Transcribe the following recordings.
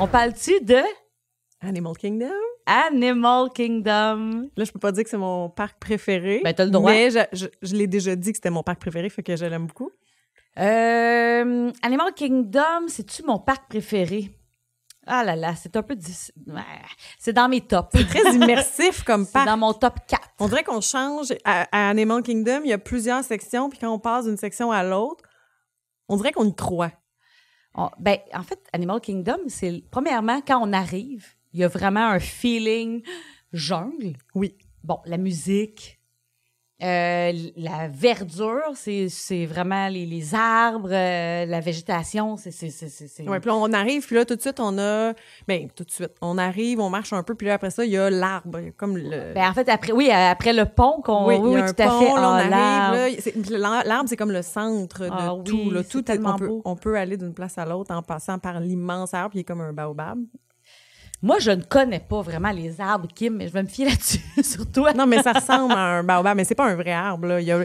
On parle-tu de Animal Kingdom? Animal Kingdom. Là, je peux pas dire que c'est mon parc préféré. Ben, t'as le droit. Mais je, l'ai déjà dit que c'était mon parc préféré, fait que je l'aime beaucoup. Euh, Animal Kingdom, c'est-tu mon parc préféré? Ah là là, c'est un peu C'est dans mes tops. C'est très immersif comme parc. dans mon top 4. On dirait qu'on change. à, Animal Kingdom, il y a plusieurs sections, puis quand on passe d'une section à l'autre, on dirait qu'on y croit. Ben, en fait, Animal Kingdom, c'est premièrement quand on arrive, il y a vraiment un feeling jungle. Oui. Bon, la musique, euh, la verdure, c'est vraiment les, les arbres, euh, la végétation, c'est... Oui, puis on arrive, puis là, tout de suite, on a... mais ben, tout de suite, on arrive, on marche un peu, puis là, après ça, il y a l'arbre, comme le... Ben, en fait, après, oui, euh, après le pont qu'on... Oui, oui, oui tout pont, à fait. L'arbre, c'est comme le centre de ah tout. là, tout on, peut, on peut aller d'une place à l'autre en passant par l'immense arbre, qui est comme un baobab. Moi, je ne connais pas vraiment les arbres, Kim, mais je vais me fier là-dessus, surtout. Non, mais ça ressemble à un baobab, mais c'est pas un vrai arbre. Là. Il y a,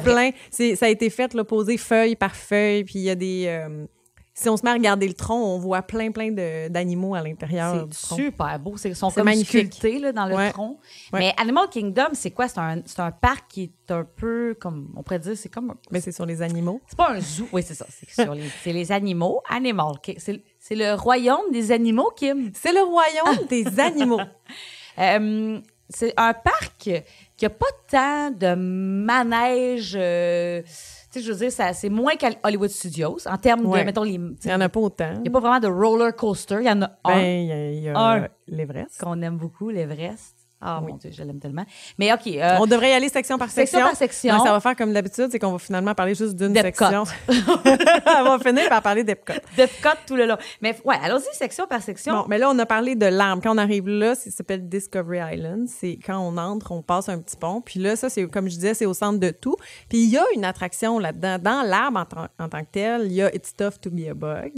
plein. Ça a été fait, là, posé feuille par feuille, puis il y a des. Euh, si on se met à regarder le tronc, on voit plein, plein d'animaux à l'intérieur. C'est super beau. Ils sont comme sculptés là, dans le tronc. Mais Animal Kingdom, c'est quoi? C'est un, parc qui est un peu comme. On pourrait dire, c'est comme. Mais c'est sur les animaux. C'est pas un zoo. oui, c'est ça. C'est les, les animaux. Animal c'est le royaume des animaux, Kim. C'est le royaume ah. des animaux. Euh, c'est un parc qui n'a pas tant de manèges. Euh, tu sais, je veux dire, c'est moins qu'à Hollywood Studios en termes de, mettons, les. Il n'y en a pas autant. Il n'y a pas vraiment de roller coaster. Il y en a ben, un. Il y a, a un, l'Everest. Qu'on aime beaucoup, l'Everest. Ah oui. mon Dieu, je l'aime tellement. Mais OK. Euh, on devrait y aller section par section. Section par section. ça va faire comme d'habitude, c'est qu'on va finalement parler juste d'une section. on va finir par parler d'Epcot. D'Epcot tout le long. Mais ouais, allons-y section par section. Bon, mais là, on a parlé de l'arbre. Quand on arrive là, ça s'appelle Discovery Island. C'est quand on entre, on passe un petit pont. Puis là, ça, c'est comme je disais, c'est au centre de tout. Puis il y a une attraction là-dedans. Dans l'arbre en, en, tant que tel, il y a It's Tough to be a Bug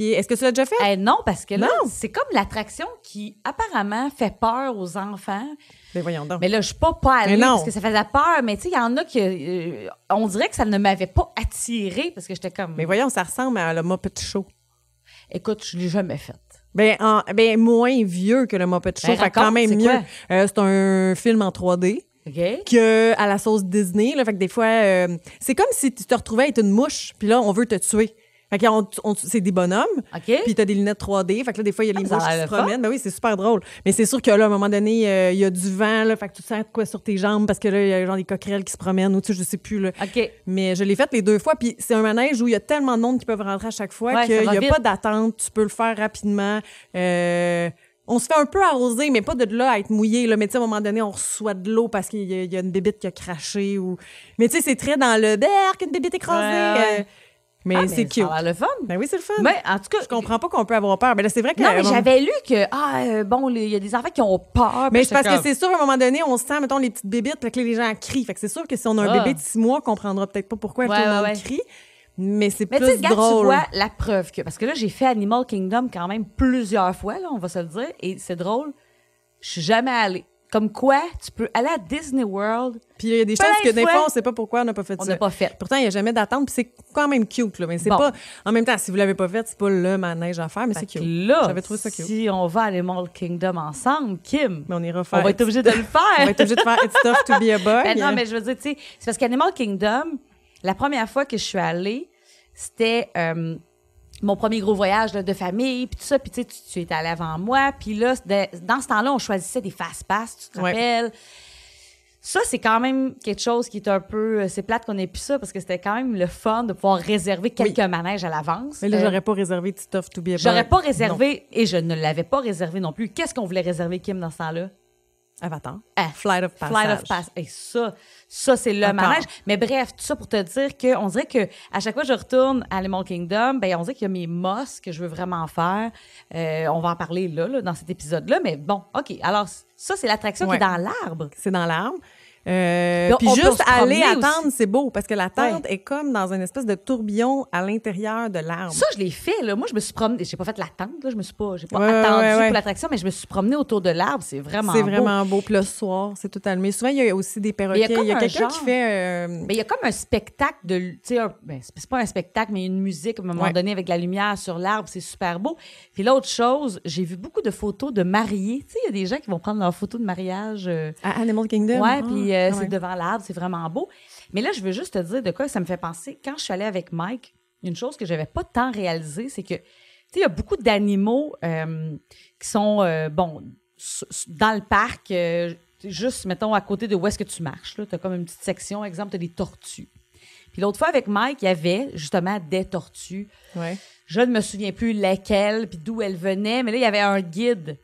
est. ce que tu l'as déjà fait? Eh, non, parce que là, c'est comme l'attraction qui apparemment fait peur aux enfants. Mais ben, voyons donc. Mais là, je suis pas pas allée parce que ça faisait peur. Mais tu sais, il y en a qui. Euh, on dirait que ça ne m'avait pas attirée parce que j'étais comme. Mais voyons, ça ressemble à le Muppet Show. Écoute, je l'ai jamais faite. Ben, ben, moins vieux que le Muppet Show, ben, fait quand même mieux. Euh, c'est un film en 3D que à la sauce Disney. Là, fait que des fois, euh, c'est comme si tu te retrouvais être une mouche, puis là, on veut te tuer. Fait que c'est des bonhommes. Puis t'as des lunettes 3D. Fait que là, des fois, il y a les ah, mouches qui se promènent. Ben oui, c'est super drôle. Mais c'est sûr que là, à un moment donné, euh, il y a du vent, là. Fait que tu sens quoi sur tes jambes parce que là, il y a genre des coquerelles qui se promènent ou tu sais, je sais plus, Mais je l'ai fait les deux fois. Puis c'est un manège où il y a tellement de monde qui peuvent rentrer à chaque fois qu'il n'y a pas d'attente. Tu peux le faire rapidement. Euh, on se fait un peu arroser, mais pas de là à être mouillé. Là. Mais à un moment donné, on reçoit de l'eau parce qu'il y, a une bébite qui a craché. Ou... Mais tu sais, c'est très dans le une bébite écrasée. Euh, ah, mais c'est cute. Ça le fun. Ben oui, c'est le fun. Mais en tout cas, je comprends pas qu'on peut avoir peur. Mais ben là, c'est vrai que Non, mais j'avais lu que ah euh, bon, il y a des enfants qui ont peur. Mais c'est parce que c'est sûr à un moment donné, on sent mettons les petites bébites, puis que les gens crient. Fait que c'est sûr que si on a un ah. bébé de six mois, comprendra peut-être pas pourquoi tout le monde crie. Mais c'est plus regarde, drôle. tu vois la preuve que parce que là j'ai fait Animal Kingdom quand même plusieurs fois là, on va se le dire et c'est drôle. Je suis jamais allée. Comme quoi, tu peux aller à Disney World. Puis il y a des choses que des fois, on ne sait pas pourquoi on n'a pas fait on ça. On n'a pas fait. Pourtant, il n'y a jamais d'attente, puis c'est quand même cute, là. Mais c'est pas. En même temps, si vous ne l'avez pas fait, c'est pas le manège à faire, mais c'est cute. Là, j'avais trouvé ça cute. Si on va à Animal Kingdom ensemble, Kim. Mais on ira faire. On va être obligé de le faire. on va être obligé de faire It's tough to be a boy. Ben non, mais je veux dire, tu sais, c'est parce qu'Animal Kingdom, la première fois que je suis allée, c'était. Euh, mon premier gros voyage de famille, puis tout ça, puis tu, tu étais allé avant moi, puis là, dans ce temps-là, on choisissait des fast-pass, tu te rappelles? Ça, c'est quand même quelque chose qui est un peu. Euh, c'est plate qu'on ait plus ça parce que c'était quand même le fun de pouvoir réserver quelques manèges à l'avance. Mais là, j'aurais euh, pas réservé tout to be J'aurais pas réservé et je ne l'avais pas réservé non plus. Qu'est-ce qu'on voulait réserver, Kim, dans ce temps-là? Ah. Flight of Passage. Flight of Passage. Et ça, ça c'est le manège. Mais bref, tout ça pour te dire que on dirait que à chaque fois que je retourne à Animal Kingdom, ben on dirait qu'il y a mes mosques que je veux vraiment faire. Euh, on va en parler là, dans cet épisode-là. Mais bon, OK. Alors, ça, c'est l'attraction qui est dans l'arbre. C'est dans l'arbre. Euh, puis juste aller attendre, c'est beau parce que la tente est comme dans une espèce de tourbillon à l'intérieur de l'arbre. Ça, je l'ai fait. Moi, je me suis promenée. J'ai pas fait la tente. Je me suis pas, j'ai pas attendu pour l'attraction, mais je me suis promenée autour de l'arbre. C'est vraiment beau. C'est vraiment beau. Puis le soir, c'est totalement. Mais souvent, il y a aussi des perroquets. Il y a, quelqu'un qui fait. Euh, mais il y a comme un spectacle de. Ben, c'est pas un spectacle, mais une musique à un moment donné avec la lumière sur l'arbre. C'est super beau. Puis l'autre chose, j'ai vu beaucoup de photos de mariés. Tu sais, il y a des gens qui vont prendre leur photos de mariage. Euh, à Animal Kingdom. Ouais, puis ah. Euh, c'est devant l'arbre, c'est vraiment beau. Mais là, je veux juste te dire de quoi ça me fait penser. Quand je suis allée avec Mike, une chose que j'avais pas tant réalisée, c'est que, tu sais, il y a beaucoup d'animaux euh, qui sont, euh, bon, dans le parc, juste, mettons, à côté de où est-ce que tu marches. Tu as comme une petite section, exemple, tu des tortues. Puis l'autre fois, avec Mike, il y avait justement des tortues je ne me souviens plus laquelle, puis d'où elle venait, mais là, il y avait un guide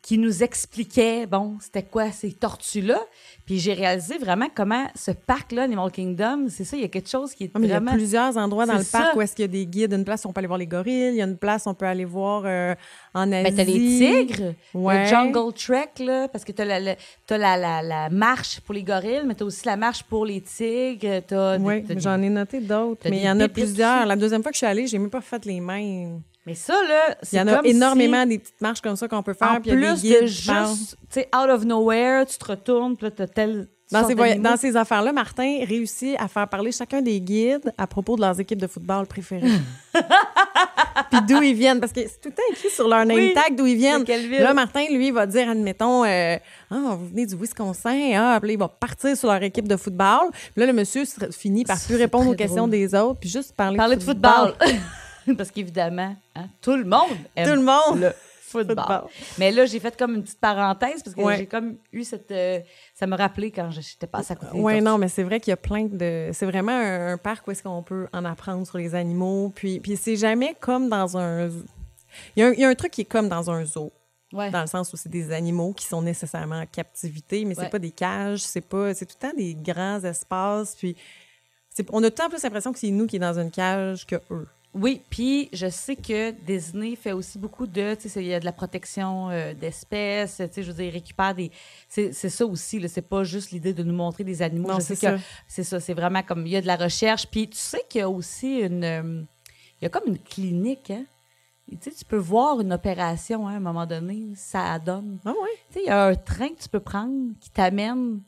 qui nous expliquait, bon, c'était quoi ces tortues-là. Puis j'ai réalisé vraiment comment ce parc-là, Animal Kingdom, c'est ça, il y a quelque chose qui est vraiment... Ah, il y a plusieurs endroits dans le parc où est-ce qu'il y a des guides. Une place, où on peut aller voir les gorilles. Il y a une place, où on peut aller voir euh, en Asie. Ben, mais t'as les tigres, le jungle trek, là, parce que t'as la, marche pour les gorilles, mais t'as aussi la marche pour les tigres. Oui, j'en ai noté d'autres, mais il y en a plusieurs. La deuxième fois que je suis allée, j'ai même pas fait les mais ça, là, c'est. Il y en a énormément des petites marches comme ça qu'on peut faire. puis plus y a de juste, tu sais, out of nowhere, tu te retournes, puis là, as tel. Dans ces, affaires-là, Martin réussit à faire parler chacun des guides à propos de leurs équipes de football préférées. puis d'où ils viennent, parce que c'est tout le écrit sur leur name tag d'où ils viennent. Là, Martin, lui, va dire, admettons, euh, ah, vous venez du Wisconsin, ah, puis là, il va partir sur leur équipe de football. Puis là, le monsieur finit par plus répondre aux questions des autres, puis juste parler, parler de football. De football. parce qu'évidemment, hein, tout le monde aime tout le, monde. football. Mais là, j'ai fait comme une petite parenthèse parce que j'ai comme eu cette. Euh, ça me rappelait quand j'étais pas à côté. Oui, non, mais c'est vrai qu'il y a plein de. C'est vraiment un, parc où est-ce qu'on peut en apprendre sur les animaux. Puis, puis c'est jamais comme dans un. Il y, a un, truc qui est comme dans un zoo. Dans le sens où c'est des animaux qui sont nécessairement en captivité, mais c'est pas des cages, c'est pas. C'est tout le temps des grands espaces. Puis on a tout plus l'impression que c'est nous qui est dans une cage que oui, puis je sais que Disney fait aussi beaucoup de, tu sais, il y a de la protection euh, d'espèces, tu sais, je veux dire, il récupère des... C'est ça aussi, c'est pas juste l'idée de nous montrer des animaux. je sais que c'est ça, c'est vraiment comme, il y a de la recherche, puis tu sais qu'il y a aussi une... Euh, il y a comme une clinique, hein? Tu, sais, tu peux voir une opération hein, à un moment donné, ça donne. Ah oui? Tu sais, il y a un train que tu peux prendre qui t'amène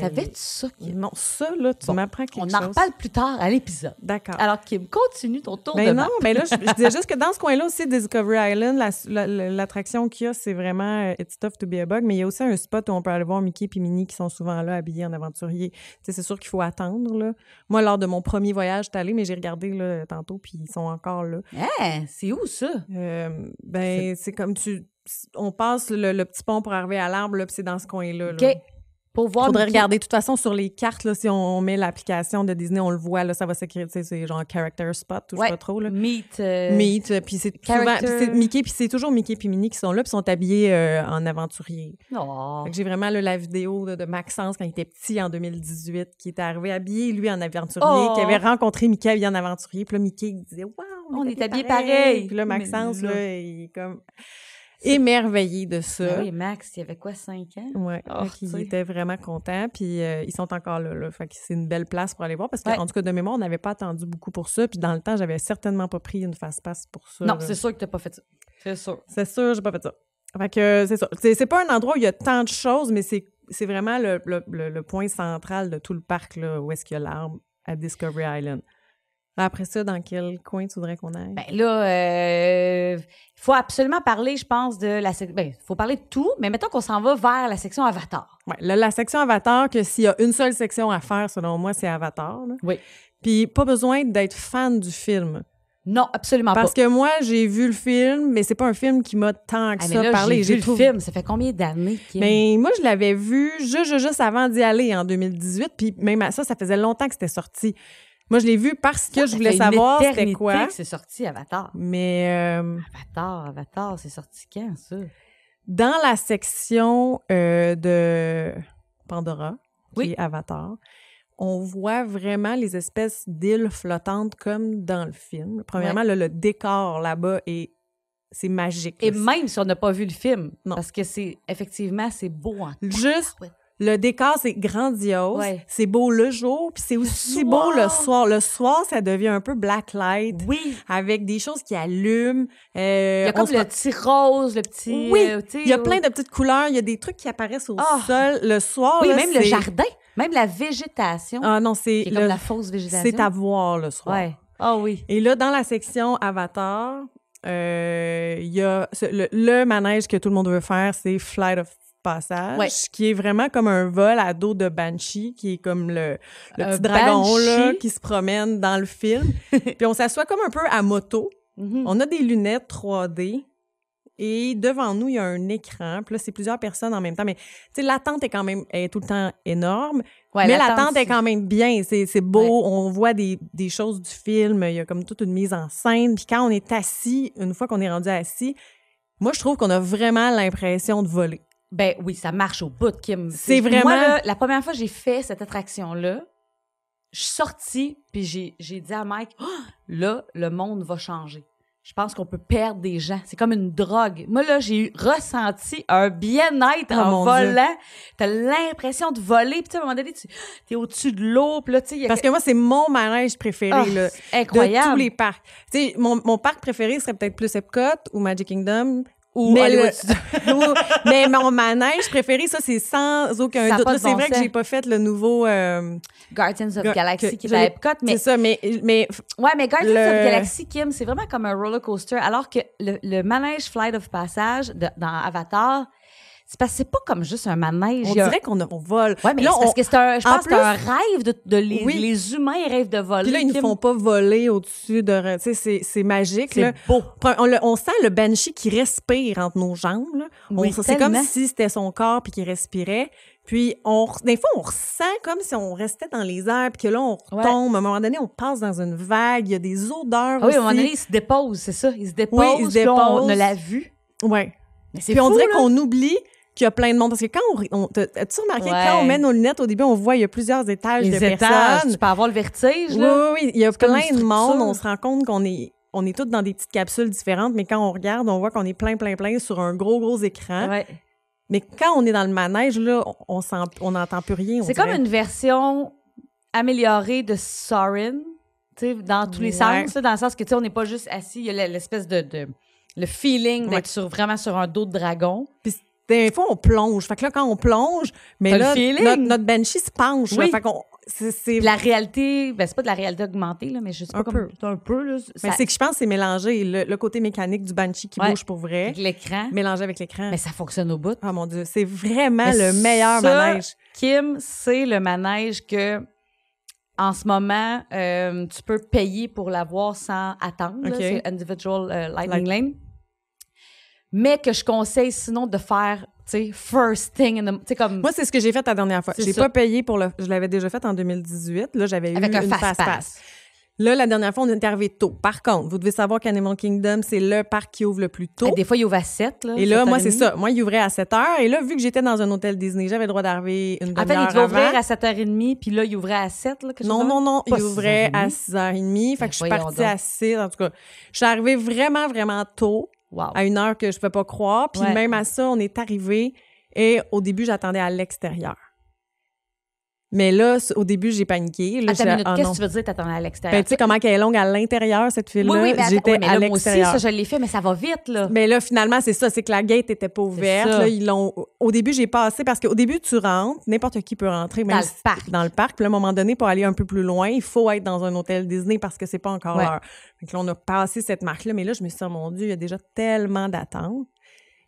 Savais-tu ça? Kim? Non, ça, là, tu m'apprends quelque chose. On en reparle plus tard à l'épisode. D'accord. Alors, Kim, continue ton tour de ben de non, mais ben là, je, disais juste que dans ce coin-là aussi, Discovery Island, l'attraction qu'il y a, c'est vraiment euh, It's tough to be a bug, mais il y a aussi un spot où on peut aller voir Mickey et Minnie qui sont souvent là, habillés en aventurier. c'est sûr qu'il faut attendre, là. Moi, lors de mon premier voyage, j'étais allée, mais j'ai regardé, là, tantôt, puis ils sont encore là. Eh, c'est où, ça? Euh, ben, c'est comme tu... On passe le, petit pont pour arriver à l'arbre, là, puis c'est dans ce coin-là. Là. Pour voir. Faudrait regarder. De toute façon, sur les cartes, là, si on met l'application de Disney, on le voit, là, ça va s'écrire, c'est genre character spot, ou je sais pas trop, là. Meet. Euh, Meet. Euh, puis c'est Mickey, puis c'est toujours Mickey et Minnie qui sont là, puis sont habillés euh, en aventurier. Oh. J'ai vraiment là, la vidéo de Maxence quand il était petit en 2018, qui était arrivé habillé, lui, en aventurier, qui oh. avait rencontré Mickey habillé en aventurier. Puis là, Mickey disait Waouh, on, est habillé pareil. Puis là, Maxence, là, il est comme émerveillé de ça. Ben oui, Max, il y avait quoi, 5 ans? Oui, oh, il était vraiment content. Puis euh, ils sont encore là, Fait c'est une belle place pour aller voir parce que en tout cas, de mémoire, on n'avait pas attendu beaucoup pour ça. Puis dans le temps, j'avais certainement pas pris une face pass pour ça. Non, c'est sûr que tu n'as pas fait ça. C'est sûr. C'est sûr, j'ai pas fait ça. Fait que c'est ça. C'est pas un endroit où il y a tant de choses, mais c'est vraiment le, le, point central de tout le parc, là, où est-ce qu'il y a l'arbre à Discovery Island. Après ça, dans quel coin tu voudrais qu'on aille? Ben là, il euh, faut absolument parler, je pense, de la section. Ben, faut parler de tout, mais mettons qu'on s'en va vers la section Avatar. Oui, la section Avatar, que s'il y a une seule section à faire, selon moi, c'est Avatar. Oui. Puis pas besoin d'être fan du film. Non, absolument pas. Parce que moi, j'ai vu le film, mais c'est pas un film qui m'a tant que ah, ça parlé. J'ai vu le film, ça fait combien d'années? Mais ben, moi, je l'avais vu juste, juste, avant d'y aller en 2018, puis même à ça, ça faisait longtemps que c'était sorti. Moi, je l'ai vu parce que je voulais savoir c'était quoi. C'est sorti Avatar. Mais euh, Avatar, Avatar, c'est sorti quand ça Dans la section euh, de Pandora, oui. Avatar, on voit vraiment les espèces d'îles flottantes comme dans le film. Premièrement, le décor là-bas est c'est magique. Et même si on n'a pas vu le film, parce que c'est effectivement c'est beau Juste le décor, c'est grandiose. C'est beau le jour, puis c'est aussi beau le soir. Le soir, ça devient un peu black light. Oui. Avec des choses qui allument. Euh, il y a comme le petit rose, le petit. Oui. Euh, il y a plein de petites couleurs. Il y a des trucs qui apparaissent au ah. sol le soir. Oui, même le jardin, même la végétation. Ah non, c'est. Le... comme la fausse végétation. C'est à voir le soir. Oui. Ah oui. Et là, dans la section Avatar, euh, il y a le, manège que tout le monde veut faire, c'est Flight of passage, qui est vraiment comme un vol à dos de Banshee, qui est comme le, petit dragon qui se promène dans le film. Puis on s'assoit comme un peu à moto. Mm-hmm. On a des lunettes 3D. Et devant nous, il y a un écran. Puis là, c'est plusieurs personnes en même temps. Mais tu sais, l'attente est quand même tout le temps énorme. mais l'attente est quand même bien. C'est beau. On voit des, des, choses du film. Il y a comme toute une mise en scène. Puis quand on est assis, une fois qu'on est rendu assis, moi, je trouve qu'on a vraiment l'impression de voler. Ben oui, ça marche au bout, de Kim. C'est vraiment. Moi, la première fois que j'ai fait cette attraction-là, je suis sortie, puis j'ai, j'ai dit à Mike, ah! là, le monde va changer. Je pense qu'on peut perdre des gens. C'est comme une drogue. Moi, là, j'ai ressenti un bien-être oh en volant. T'as l'impression de voler. Puis, à un moment donné, tu es au-dessus de l'eau. Puis là, tu sais. Parce que moi, c'est mon mariage préféré, ah, là. Incroyable. De tous les parcs. Tu sais, mon, mon, parc préféré serait peut-être plus Epcot ou Magic Kingdom. mais, mon manège préféré, ça, c'est sans aucun doute. c'est vrai que j'ai pas fait le nouveau... Euh, Guardians of the Galaxy qui est mais... C'est ça, mais... mais ouais, mais Guardians of Galaxy, Kim, c'est vraiment comme un roller coaster, alors que le, manège Flight of Passage dans Avatar, c'est parce c'est pas comme juste un manège. On dirait qu'on on vole. Oui, mais là, que c'est un, je pense un rêve de, de les, oui. les, humains rêvent de voler. Puis là, ils ne font pas voler au-dessus de, tu sais, c'est magique. C'est beau. On, on, sent le banshee qui respire entre nos jambes. Oui, c'est comme si c'était son corps puis qui respirait. Puis, on, des fois, on ressent comme si on restait dans les airs, puis que là, on retombe. À un moment donné, on passe dans une vague, il y a des odeurs oui, ah aussi. Oui, à un moment donné, il se dépose, c'est ça. Il se dépose, il se dépose. on a la vue. Oui. puis on dirait qu'on oublie qu'il y a plein de monde. Parce que quand on. As-tu remarqué quand on met nos lunettes, au début, on voit, il y a plusieurs étages de étages, Tu peux avoir le vertige, là. Oui, oui, Il y a plein de monde. On se rend compte qu'on est. On est tous dans des petites capsules différentes, mais quand on regarde, on voit qu'on est plein, plein, plein sur un gros, gros écran. Mais quand on est dans le manège, là, on n'entend plus rien. C'est comme une version améliorée de Sorin, dans tous les sens, dans le sens que on n'est pas juste assis, il y a l'espèce de, le feeling d'être vraiment sur un dos de dragon. Puis des fois, on plonge. Fait que là, quand on plonge, mais là, notre, banshee se penche. c'est la réalité, ben c'est pas de la réalité augmentée mais juste un peu, un peu là, Mais c'est que je pense que c'est mélangé le, côté mécanique du banshee qui bouge pour vrai, l'écran, mélangé avec l'écran. Mais ça fonctionne au bout. Ah mon dieu, c'est vraiment le meilleur ça, manège. Kim, c'est le manège que en ce moment euh, tu peux payer pour l'avoir sans attendre. C'est individual euh, lightning lane mais que je conseille sinon de faire tu sais, first thing in the, comme Moi, c'est ce que j'ai fait la dernière fois. J'ai pas payé pour le. Je l'avais déjà fait en 2018. Là, j'avais eu une fast pass. Là, la dernière fois, on est arrivé tôt. Par contre, vous devez savoir qu'Animal Kingdom, c'est le parc qui ouvre le plus tôt. Ah, des fois, il ouvre à 7. et là, moi, c'est ça. Moi, il ouvrait à 7 h. Et là, vu que j'étais dans un hôtel Disney, j'avais le droit d'arriver une demi-heure. En fait, il devait ouvrir à 7 h 30, puis là, il ouvrait à 7. Là, non, non, non, non, Il ouvrait à 6 h 30. Fait que je suis partie à 6. En tout cas, je suis arrivée vraiment, vraiment tôt à une heure que je ne peux pas croire. Puis même à ça, on est arrivé et au début, j'attendais à l'extérieur. Mais là, au début, j'ai paniqué. Là, Attends, minute, ah, qu'est-ce que tu veux dire, t'attendais à l'extérieur? Ben, tu sais comment elle est longue à l'intérieur, cette file-là? Oui, oui, J'étais à l'extérieur. Moi aussi, ça, je l'ai fait, mais ça va vite, là. Mais là, finalement, c'est ça, c'est que la gate était pas ouverte. Là, ils l'ont... Au début, j'ai passé parce qu'au début, tu rentres, n'importe qui peut rentrer, dans le parc. Dans le parc. Puis à un moment donné, pour aller un peu plus loin, il faut être dans un hôtel Disney parce que c'est pas encore Donc là, on a passé cette marque-là, mais là, je me suis dit, oh mon Dieu, il y a déjà tellement d'attentes.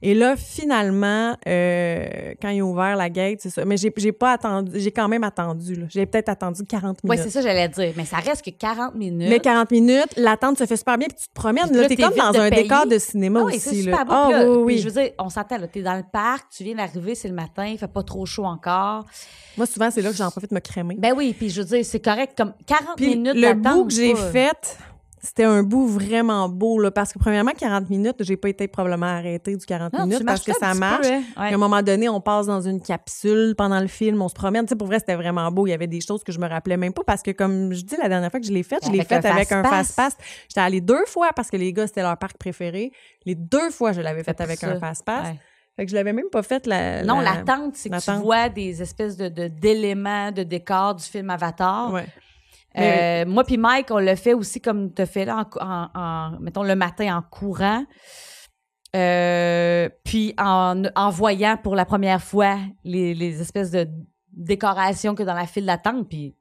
Et là, finalement, euh, quand ils ont ouvert la gate, c'est ça. Mais j'ai, pas attendu, j'ai quand même attendu. J'ai peut-être attendu 40 minutes. Oui, c'est ça, j'allais dire. Mais ça reste que 40 minutes. Mais 40 minutes, l'attente se fait super bien, puis tu te promènes. là, t'es, comme dans un décor de cinéma ah aussi. Ah oui, c'est super Puis je veux dire, on s'attend, tu T'es dans le parc, tu viens d'arriver, c'est le matin, il fait pas trop chaud encore. Moi, souvent, c'est là que j'en profite de me crémer. Ben oui, puis je veux dire, c'est correct. Comme 40 minutes le Puis Le bout que j'ai fait, c'était un bout vraiment beau, là, parce que premièrement, 40 minutes, j'ai pas été probablement arrêtée du 40 minutes parce que ça marche. Hein, à un moment donné, on passe dans une capsule pendant le film, on se promène. Tu pour vrai, c'était vraiment beau. Il y avait des choses que je me rappelais même pas parce que, comme je dis, la dernière fois que je l'ai faite, je l'ai faite avec un fast-pass. J'étais allée deux fois parce que les gars, c'était leur parc préféré. Les deux fois, je l'avais faite avec un fast-pass. Je Fait je l'avais même pas faite la, Non, l'attente, c'est que tu vois des espèces de d'éléments de, décor du film Avatar. Ouais. Euh, moi puis Mike, on le fait aussi comme tu fait là, en, en, mettons, le matin en courant. Euh, puis en, en, voyant pour la première fois les, les espèces de décorations que dans la file d'attente. Puis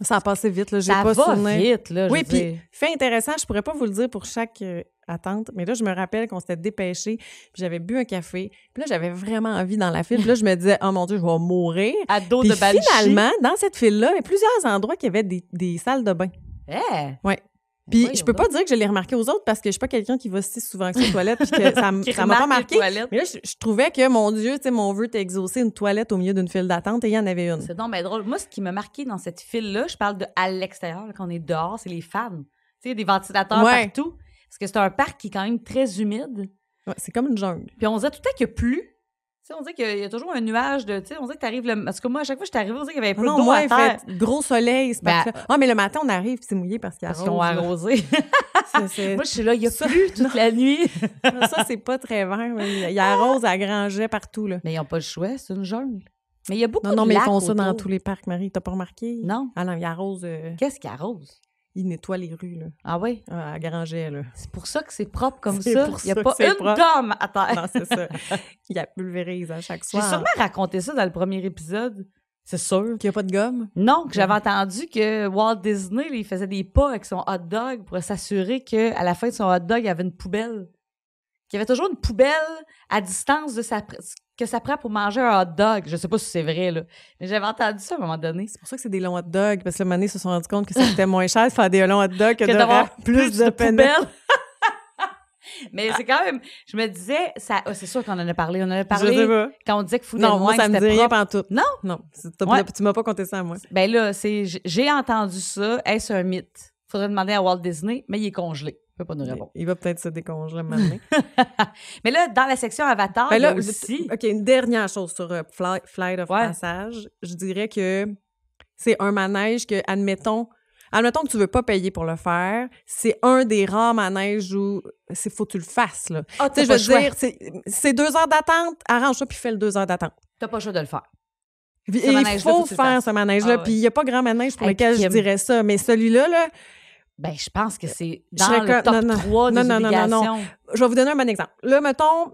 ça a passé vite, là. J'ai ça pas va vite, là. oui, puis fait intéressant, je pourrais pas vous le dire pour chaque euh, attente, mais là, je me rappelle qu'on s'était dépêché, puis j'avais bu un café, puis là, j'avais vraiment envie dans la file, puis là, je me disais, oh mon Dieu, je vais mourir. À dos de Et Finalement, dans cette file-là, il y a plusieurs endroits qui avaient des, des salles de bain. Eh! Puis je peux pas dire que je l'ai remarqué aux autres parce que je suis pas quelqu'un qui va si souvent que toilettes toilette puis que ça, m'a pas marqué. Mais là, je, trouvais que mon Dieu, tu sais, mon vœu t'a exaucé une toilette au milieu d'une file d'attente et il y en avait une. C'est donc drôle. Moi, ce qui m'a marqué dans cette file-là, je parle de à l'extérieur, quand on est dehors, c'est les fans. Tu sais, des ventilateurs partout. Parce que c'est un parc qui est quand même très humide. c'est comme une jungle. Puis on dit tout à a plus on dit qu'il y, a toujours un nuage de. on dit que t'arrives le. Parce que moi, à chaque fois que je t'arrive, on dit qu'il y avait un peu de moi, Fait, gros soleil. C'est ben, ah, mais le matin, on arrive, c'est mouillé parce qu'il y arrosé. Parce qu'on Moi, je suis là, il y a ça, plus toute la nuit. ça, c'est pas très vert. Il y a rose à granger partout. Là. Mais ils n'ont pas le choix, c'est une jungle. Mais il y a beaucoup de. Non, non, mais ils font ça dans tous les parcs, Marie. T'as pas remarqué? Non. Alors, il y a Qu'est-ce qu'il y a rose? il nettoie les rues, là. Ah oui? À Granger, là. C'est pour ça que c'est propre comme ça. Il n'y a pas une gomme à terre. Non, c'est ça. il la pulvérise à chaque soir. J'ai sûrement raconté ça dans le premier épisode. C'est sûr. Qu'il n'y a pas de gomme? Non, que j'avais entendu que Walt Disney, il faisait des pas avec son hot dog pour s'assurer qu'à la fin de son hot dog, il y avait une poubelle. Qu'il y avait toujours une poubelle à distance de sa que ça prend pour manger un hot dog. Je sais pas si c'est vrai, là. Mais j'avais entendu ça à un moment donné. C'est pour ça que c'est des longs hot dogs, parce que le ils se sont rendus compte que ça coûtait moins cher de faire des longs hot dogs que, que d'avoir plus, de, poubelles. Mais c'est quand même, je me disais, ça, ah, c'est sûr qu'on en a parlé. On en a parlé quand on disait que Food non, moi, ça me dit en tout. Non? Non, Tu tu m'as pas compté ça à moi. Ben là, c'est, j'ai entendu ça. Est-ce un mythe? Faudrait demander à Walt Disney, mais il est congelé peut pas nous répondre. Il va peut-être se décongeler maintenant. Mais là, dans la section Avatar, ben OK, une dernière chose sur euh, Flight, of Passage. Je dirais que c'est un manège que, admettons, admettons que tu veux pas payer pour le faire, c'est un des rares manèges où il faut que tu le fasses, là. Ah, tu je veux dire, c'est deux heures d'attente, arrange-toi puis fais le deux heures d'attente. T'as pas le choix de le faire. Il faut, faire ce manège-là. Ah, puis il n'y a pas grand manège pour lequel je dirais ça. Mais celui-là, là ben, je pense que euh, c'est dans je le top 3 Je vais vous donner un bon exemple. Là, mettons,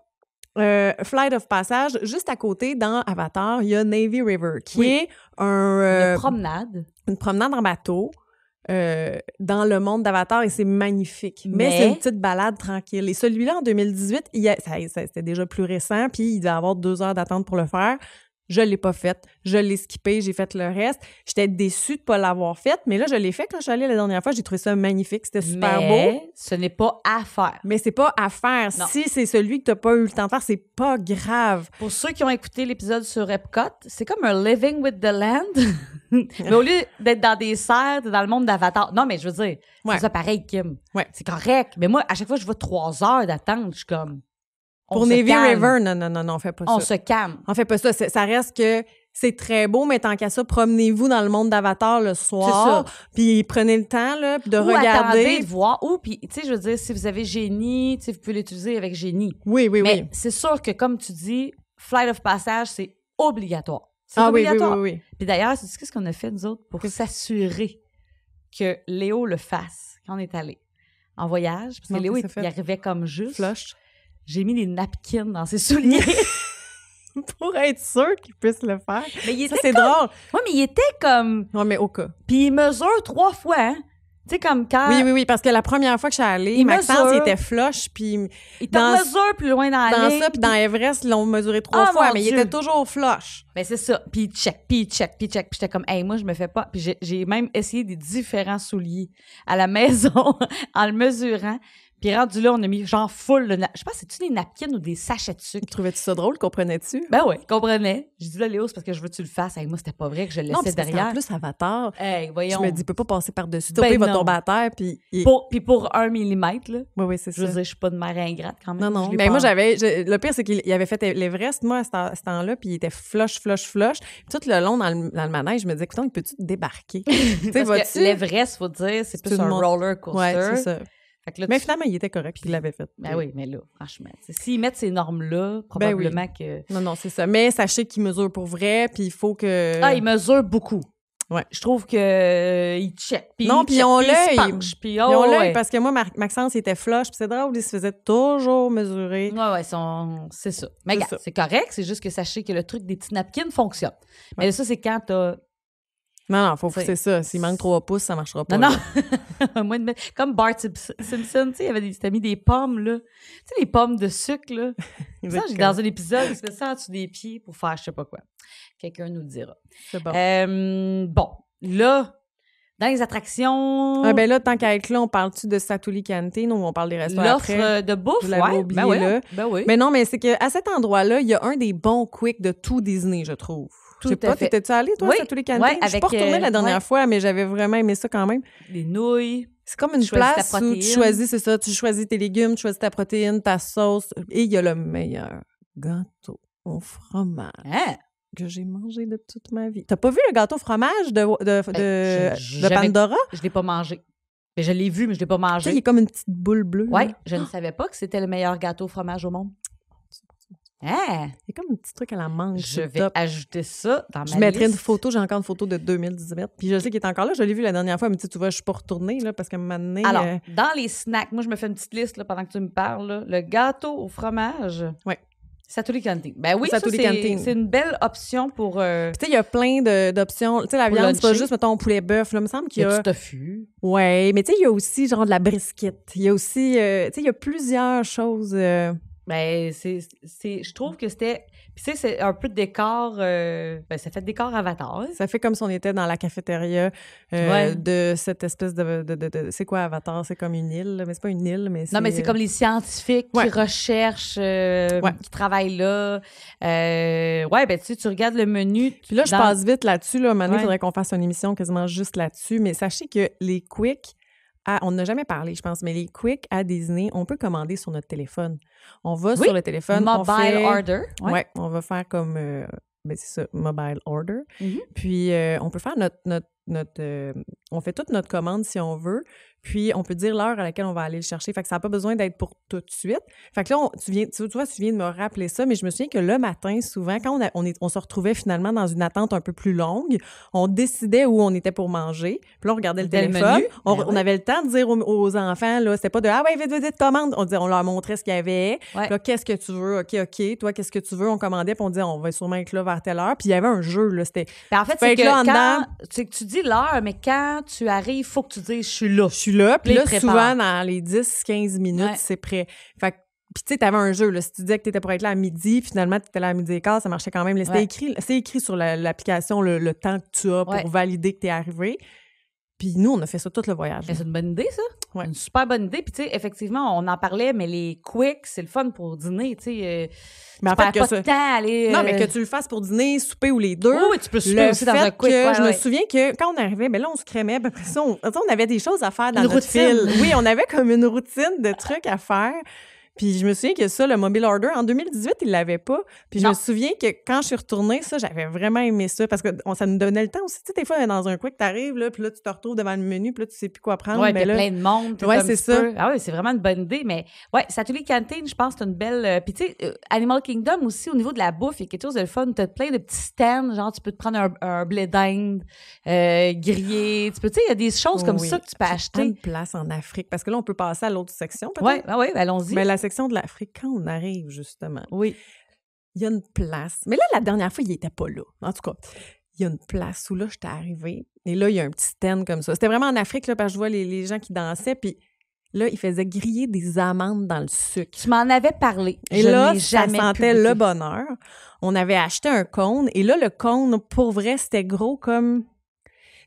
euh, Flight of Passage, juste à côté, dans Avatar, il y a Navy River, qui est une euh, promenade. Une promenade en bateau. dans le monde d'Avatar et c'est magnifique. Mais, c'est une petite balade tranquille. Et celui-là, en 2018, c'était déjà plus récent, puis il devait avoir deux heures d'attente pour le faire. Je l'ai pas faite. Je l'ai skippé, j'ai fait le reste. J'étais déçue de pas l'avoir faite, mais là, je l'ai fait quand je suis allée la dernière fois. J'ai trouvé ça magnifique. C'était super mais beau. Ce n'est pas à faire. Mais c'est pas à faire. Si c'est celui que tu pas eu le temps de faire, c'est pas grave. Pour ceux qui ont écouté l'épisode sur Epcot, c'est comme un living with the land. mais au lieu d'être dans des serres, dans le monde d'Avatar. Non, mais je veux dire, c'est ça pareil, Kim. Ouais. C'est correct. Mais moi, à chaque fois, je vois trois heures d'attente. Je suis comme. Pour Navy River, non, non, non, on fait pas ça. On se calme. On fait pas ça. Ça reste que c'est très beau, mais tant qu'à ça, promenez-vous dans le monde d'Avatar le soir, puis prenez le temps là, de regarder. de voir. Ou, puis, tu sais, je veux dire, si vous avez Génie, vous pouvez l'utiliser avec Génie. Oui, oui, mais oui. c'est sûr que, comme tu dis, Flight of Passage, c'est obligatoire. C'est ah obligatoire. Oui, oui, Puis d'ailleurs, c'est qu'est-ce qu'on a fait, nous autres, pour s'assurer que Léo le fasse quand on est allé en voyage. Parce que Léo, il, arrivait comme juste. J'ai mis des napkins dans ses souliers. pour être sûr qu'il puisse le faire. Mais il ça, c'est drôle. Oui, mais il était comme. Oui, mais au cas. Puis il mesure trois fois. Hein. Tu sais, comme quand. Oui, oui, oui, parce que la première fois que je suis allée, il Maxence, mesure. il était flush, puis. Il t'en mesure plus loin dans la Dans ça, puis dans Everest, ils l'ont mesuré trois ah, fois, mais il était toujours flush. Mais ben, c'est ça. Puis il check, puis il check, puis il check. Puis j'étais comme, hey, moi, je me fais pas. Puis j'ai même essayé des différents souliers à la maison en le mesurant. Puis rendu là, on a mis genre full. le Je sais pas, c'est-tu des napkins ou des sachets de sucre? Trouvais-tu ça drôle? Comprenais-tu? Ben oui, comprenais. J'ai dit là, Léo, c'est parce que je veux que tu le fasses. Avec moi, c'était pas vrai que je le laissais non, derrière. En plus, Avatar. Hey, voyons. Je me dis, il peut pas passer par-dessus. Ben votre va tomber à terre. Puis, pour, puis pour un millimètre, là. Oui, oui, c'est ça. Je veux je suis pas de mère ingrate quand même. Non, non. Mais ben, moi, j'avais. Le pire, c'est qu'il avait fait l'Everest, moi, à ce temps-là, puis il était flush, flush, flush. Puis tout le long, dans le, dans le manège, je me disais, écoute, peut tu te débarquer? L'Everest, faut dire, c'est plus un roller coaster. Ouais, c'est ça mais finalement, il était correct, puis il l'avait fait. Ben oui, mais là, franchement, s'ils mettent ces normes-là, ben probablement que. Non, non, c'est ça. Mais sachez qu'ils mesurent pour vrai, puis il faut que. Ah, ils mesurent beaucoup. Ouais. Je trouve qu'ils euh, checkent. check. non, puis on oh, l'œil. Puis parce que moi, Maxence il était flush, puis c'est drôle, il se faisait toujours mesurer. Ouais, ouais, c'est ça. Mais regarde, c'est correct, c'est juste que sachez que le truc des petits napkins fonctionne. Mais ça, c'est quand t'as non, non, faut c'est ça. S'il manque trois pouces, ça marchera pas. Non, non. comme Bart Simpson, tu sais, il avait des, mis des pommes, là. Tu sais, les pommes de sucre, là. ça, dans un épisode, il se met ça en dessous des pieds pour faire je sais pas quoi. Quelqu'un nous le dira. C'est bon. Euh, bon, là, dans les attractions. Ah ben là, tant qu'à être là, on parle-tu de Satouli Canteen, ou on parle des restaurants L'offre euh, de bouffe, ouais, oublié, ben oui, là. Ben oui. Mais non, mais c'est qu'à cet endroit-là, il y a un des bons quicks de tout Disney, je trouve je sais pas, t'étais-tu allée, toi, à tous les cantines? je suis pas retournée euh, la dernière fois, mais j'avais vraiment aimé ça quand même. Les nouilles. C'est comme une place où tu choisis, c'est ça, tu choisis tes légumes, tu choisis ta protéine, ta sauce, et il y a le meilleur gâteau au fromage. Hein? que j'ai mangé de toute ma vie. T'as pas vu le gâteau fromage de, de, ben, je, de Pandora? Je l'ai pas mangé. Mais je l'ai vu, mais je l'ai pas mangé. il est comme une petite boule bleue. Oui, je ne savais pas que c'était le meilleur gâteau fromage au monde. Hein? y c'est comme un petit truc à la manche. Je vais ajouter ça dans ma Je mettrai une photo, j'ai encore une photo de 2017 Puis je sais qu'il est encore là, je l'ai vu la dernière fois, mais tu, tu vois, je suis pas retournée là, parce que maintenant. Alors, euh, dans les snacks, moi, je me fais une petite liste pendant que tu me parles. Le gâteau au fromage. Oui. Satouli Canting. Ben oui, c'est une belle option pour. Euh, tu sais, il y a plein d'options. Tu sais, la viande, c'est pas juste, mettons, poulet bœuf. Là, il me semble qu'il y a. Ouais, mais tu sais, il y a aussi, genre, de la brisquette. Il y a aussi. Euh, tu sais, il y a plusieurs choses. Ben, c'est, c'est, je trouve mmh. que c'était. tu sais, c'est un peu de décor. Euh, ben, ça fait décor avatar. Ça fait comme si on était dans la cafétéria euh, de cette espèce de. de, de, c'est quoi avatar? C'est comme une île, mais c'est pas une île, mais c'est. Non, mais c'est comme les scientifiques qui recherchent, euh, qui travaillent là. ouais, ben, tu sais, tu regardes le menu. Puis là, je passe vite là-dessus. Là. Maintenant, il faudrait qu'on fasse une émission quasiment juste là-dessus. Mais sachez que les quicks, on n'a jamais parlé, je pense, mais les Quick à Disney, on peut commander sur notre téléphone. On va sur le téléphone. Mobile order. Oui, on va faire comme, euh, ben, c'est ça, mobile order. Mhm. Puis euh, on peut faire notre, notre, notre euh, on fait toute notre commande si on veut puis on peut dire l'heure à laquelle on va aller le chercher. Fait que ça n'a pas besoin d'être pour tout de suite. Fait que là, tu, viens, vois, tu viens de me rappeler ça, mais je me souviens que le matin, souvent, quand on, se retrouvait finalement dans une attente un peu plus longue, on décidait où on était pour manger, puis là, on regardait le téléphone, on, ben avait le temps de dire aux, enfants, là, c'était pas de « Ah ouais, ben, vite, vite, vite, commande! » On on leur montrait ce qu'il y avait, là, « Qu'est-ce que tu veux? OK, OK. Toi, qu'est-ce que tu veux? » On commandait, puis on disait « On va sûrement être là vers telle heure. » Puis il y avait un jeu, là, c'était... Ben, en fait, c'est que, tu dis l'heure, mais quand tu arrives, faut que tu dises « Je suis là. » Je suis là. Puis là, souvent, dans les 10-15 minutes, c'est prêt. Fait puis tu sais, t'avais un jeu, là. Si tu disais que t'étais pour être là à midi, finalement, t'étais là à midi et quart, ça marchait quand même. C'était écrit, c'est écrit sur l'application le, temps que tu as pour valider que tu es arrivé. Puis nous, on a fait ça tout le voyage. C'est une bonne idée, ça. Ouais. Une super bonne idée. Puis, tu sais, effectivement, on en parlait, mais les quicks, c'est le fun pour dîner, tu sais. Euh, mais en fait, que ça... temps Non, mais euh, que tu le fasses pour dîner, souper ou les deux. Oui, tu peux souper le aussi dans un quick. Que je me souviens que quand on arrivait, ben là, on se crémait. ça, on, avait des choses à faire dans une notre routine. Oui, on avait comme une routine de trucs à faire. Puis je me souviens que ça, le mobile order, en 2018, il l'avait pas. Puis je me souviens que quand je suis retournée, ça, j'avais vraiment aimé ça parce que ça nous donnait le temps aussi. Tu sais, des fois, dans un quick, t'arrives, là, puis là, tu te retrouves devant le menu, puis là, tu sais plus quoi prendre. Oui, mais là, plein de monde. Oui, c'est ça. Ah oui, c'est vraiment une bonne idée. Mais ouais, Satellite Canteen, je pense, c'est une belle. Euh, puis tu sais, euh, Animal Kingdom aussi, au niveau de la bouffe, il y a quelque chose de fun. Tu as plein de petits stands, genre, tu peux te prendre un, un blé d'Inde euh, grillé. Tu sais, il y a des choses oh comme ça que tu peux acheter. une place en Afrique parce que là, on peut passer à l'autre section, peut-être. Ah allons-y de l'Afrique, quand on arrive, justement, oui. il y a une place. Mais là, la dernière fois, il n'était pas là. En tout cas, il y a une place où là, j'étais arrivée. Et là, il y a un petit stand comme ça. C'était vraiment en Afrique, là, parce que je vois les, gens qui dansaient. Puis là, ils faisaient griller des amandes dans le sucre. Je m'en avais parlé. Et là, je sentais le bonheur. On avait acheté un cône. Et là, le cône, pour vrai, c'était gros comme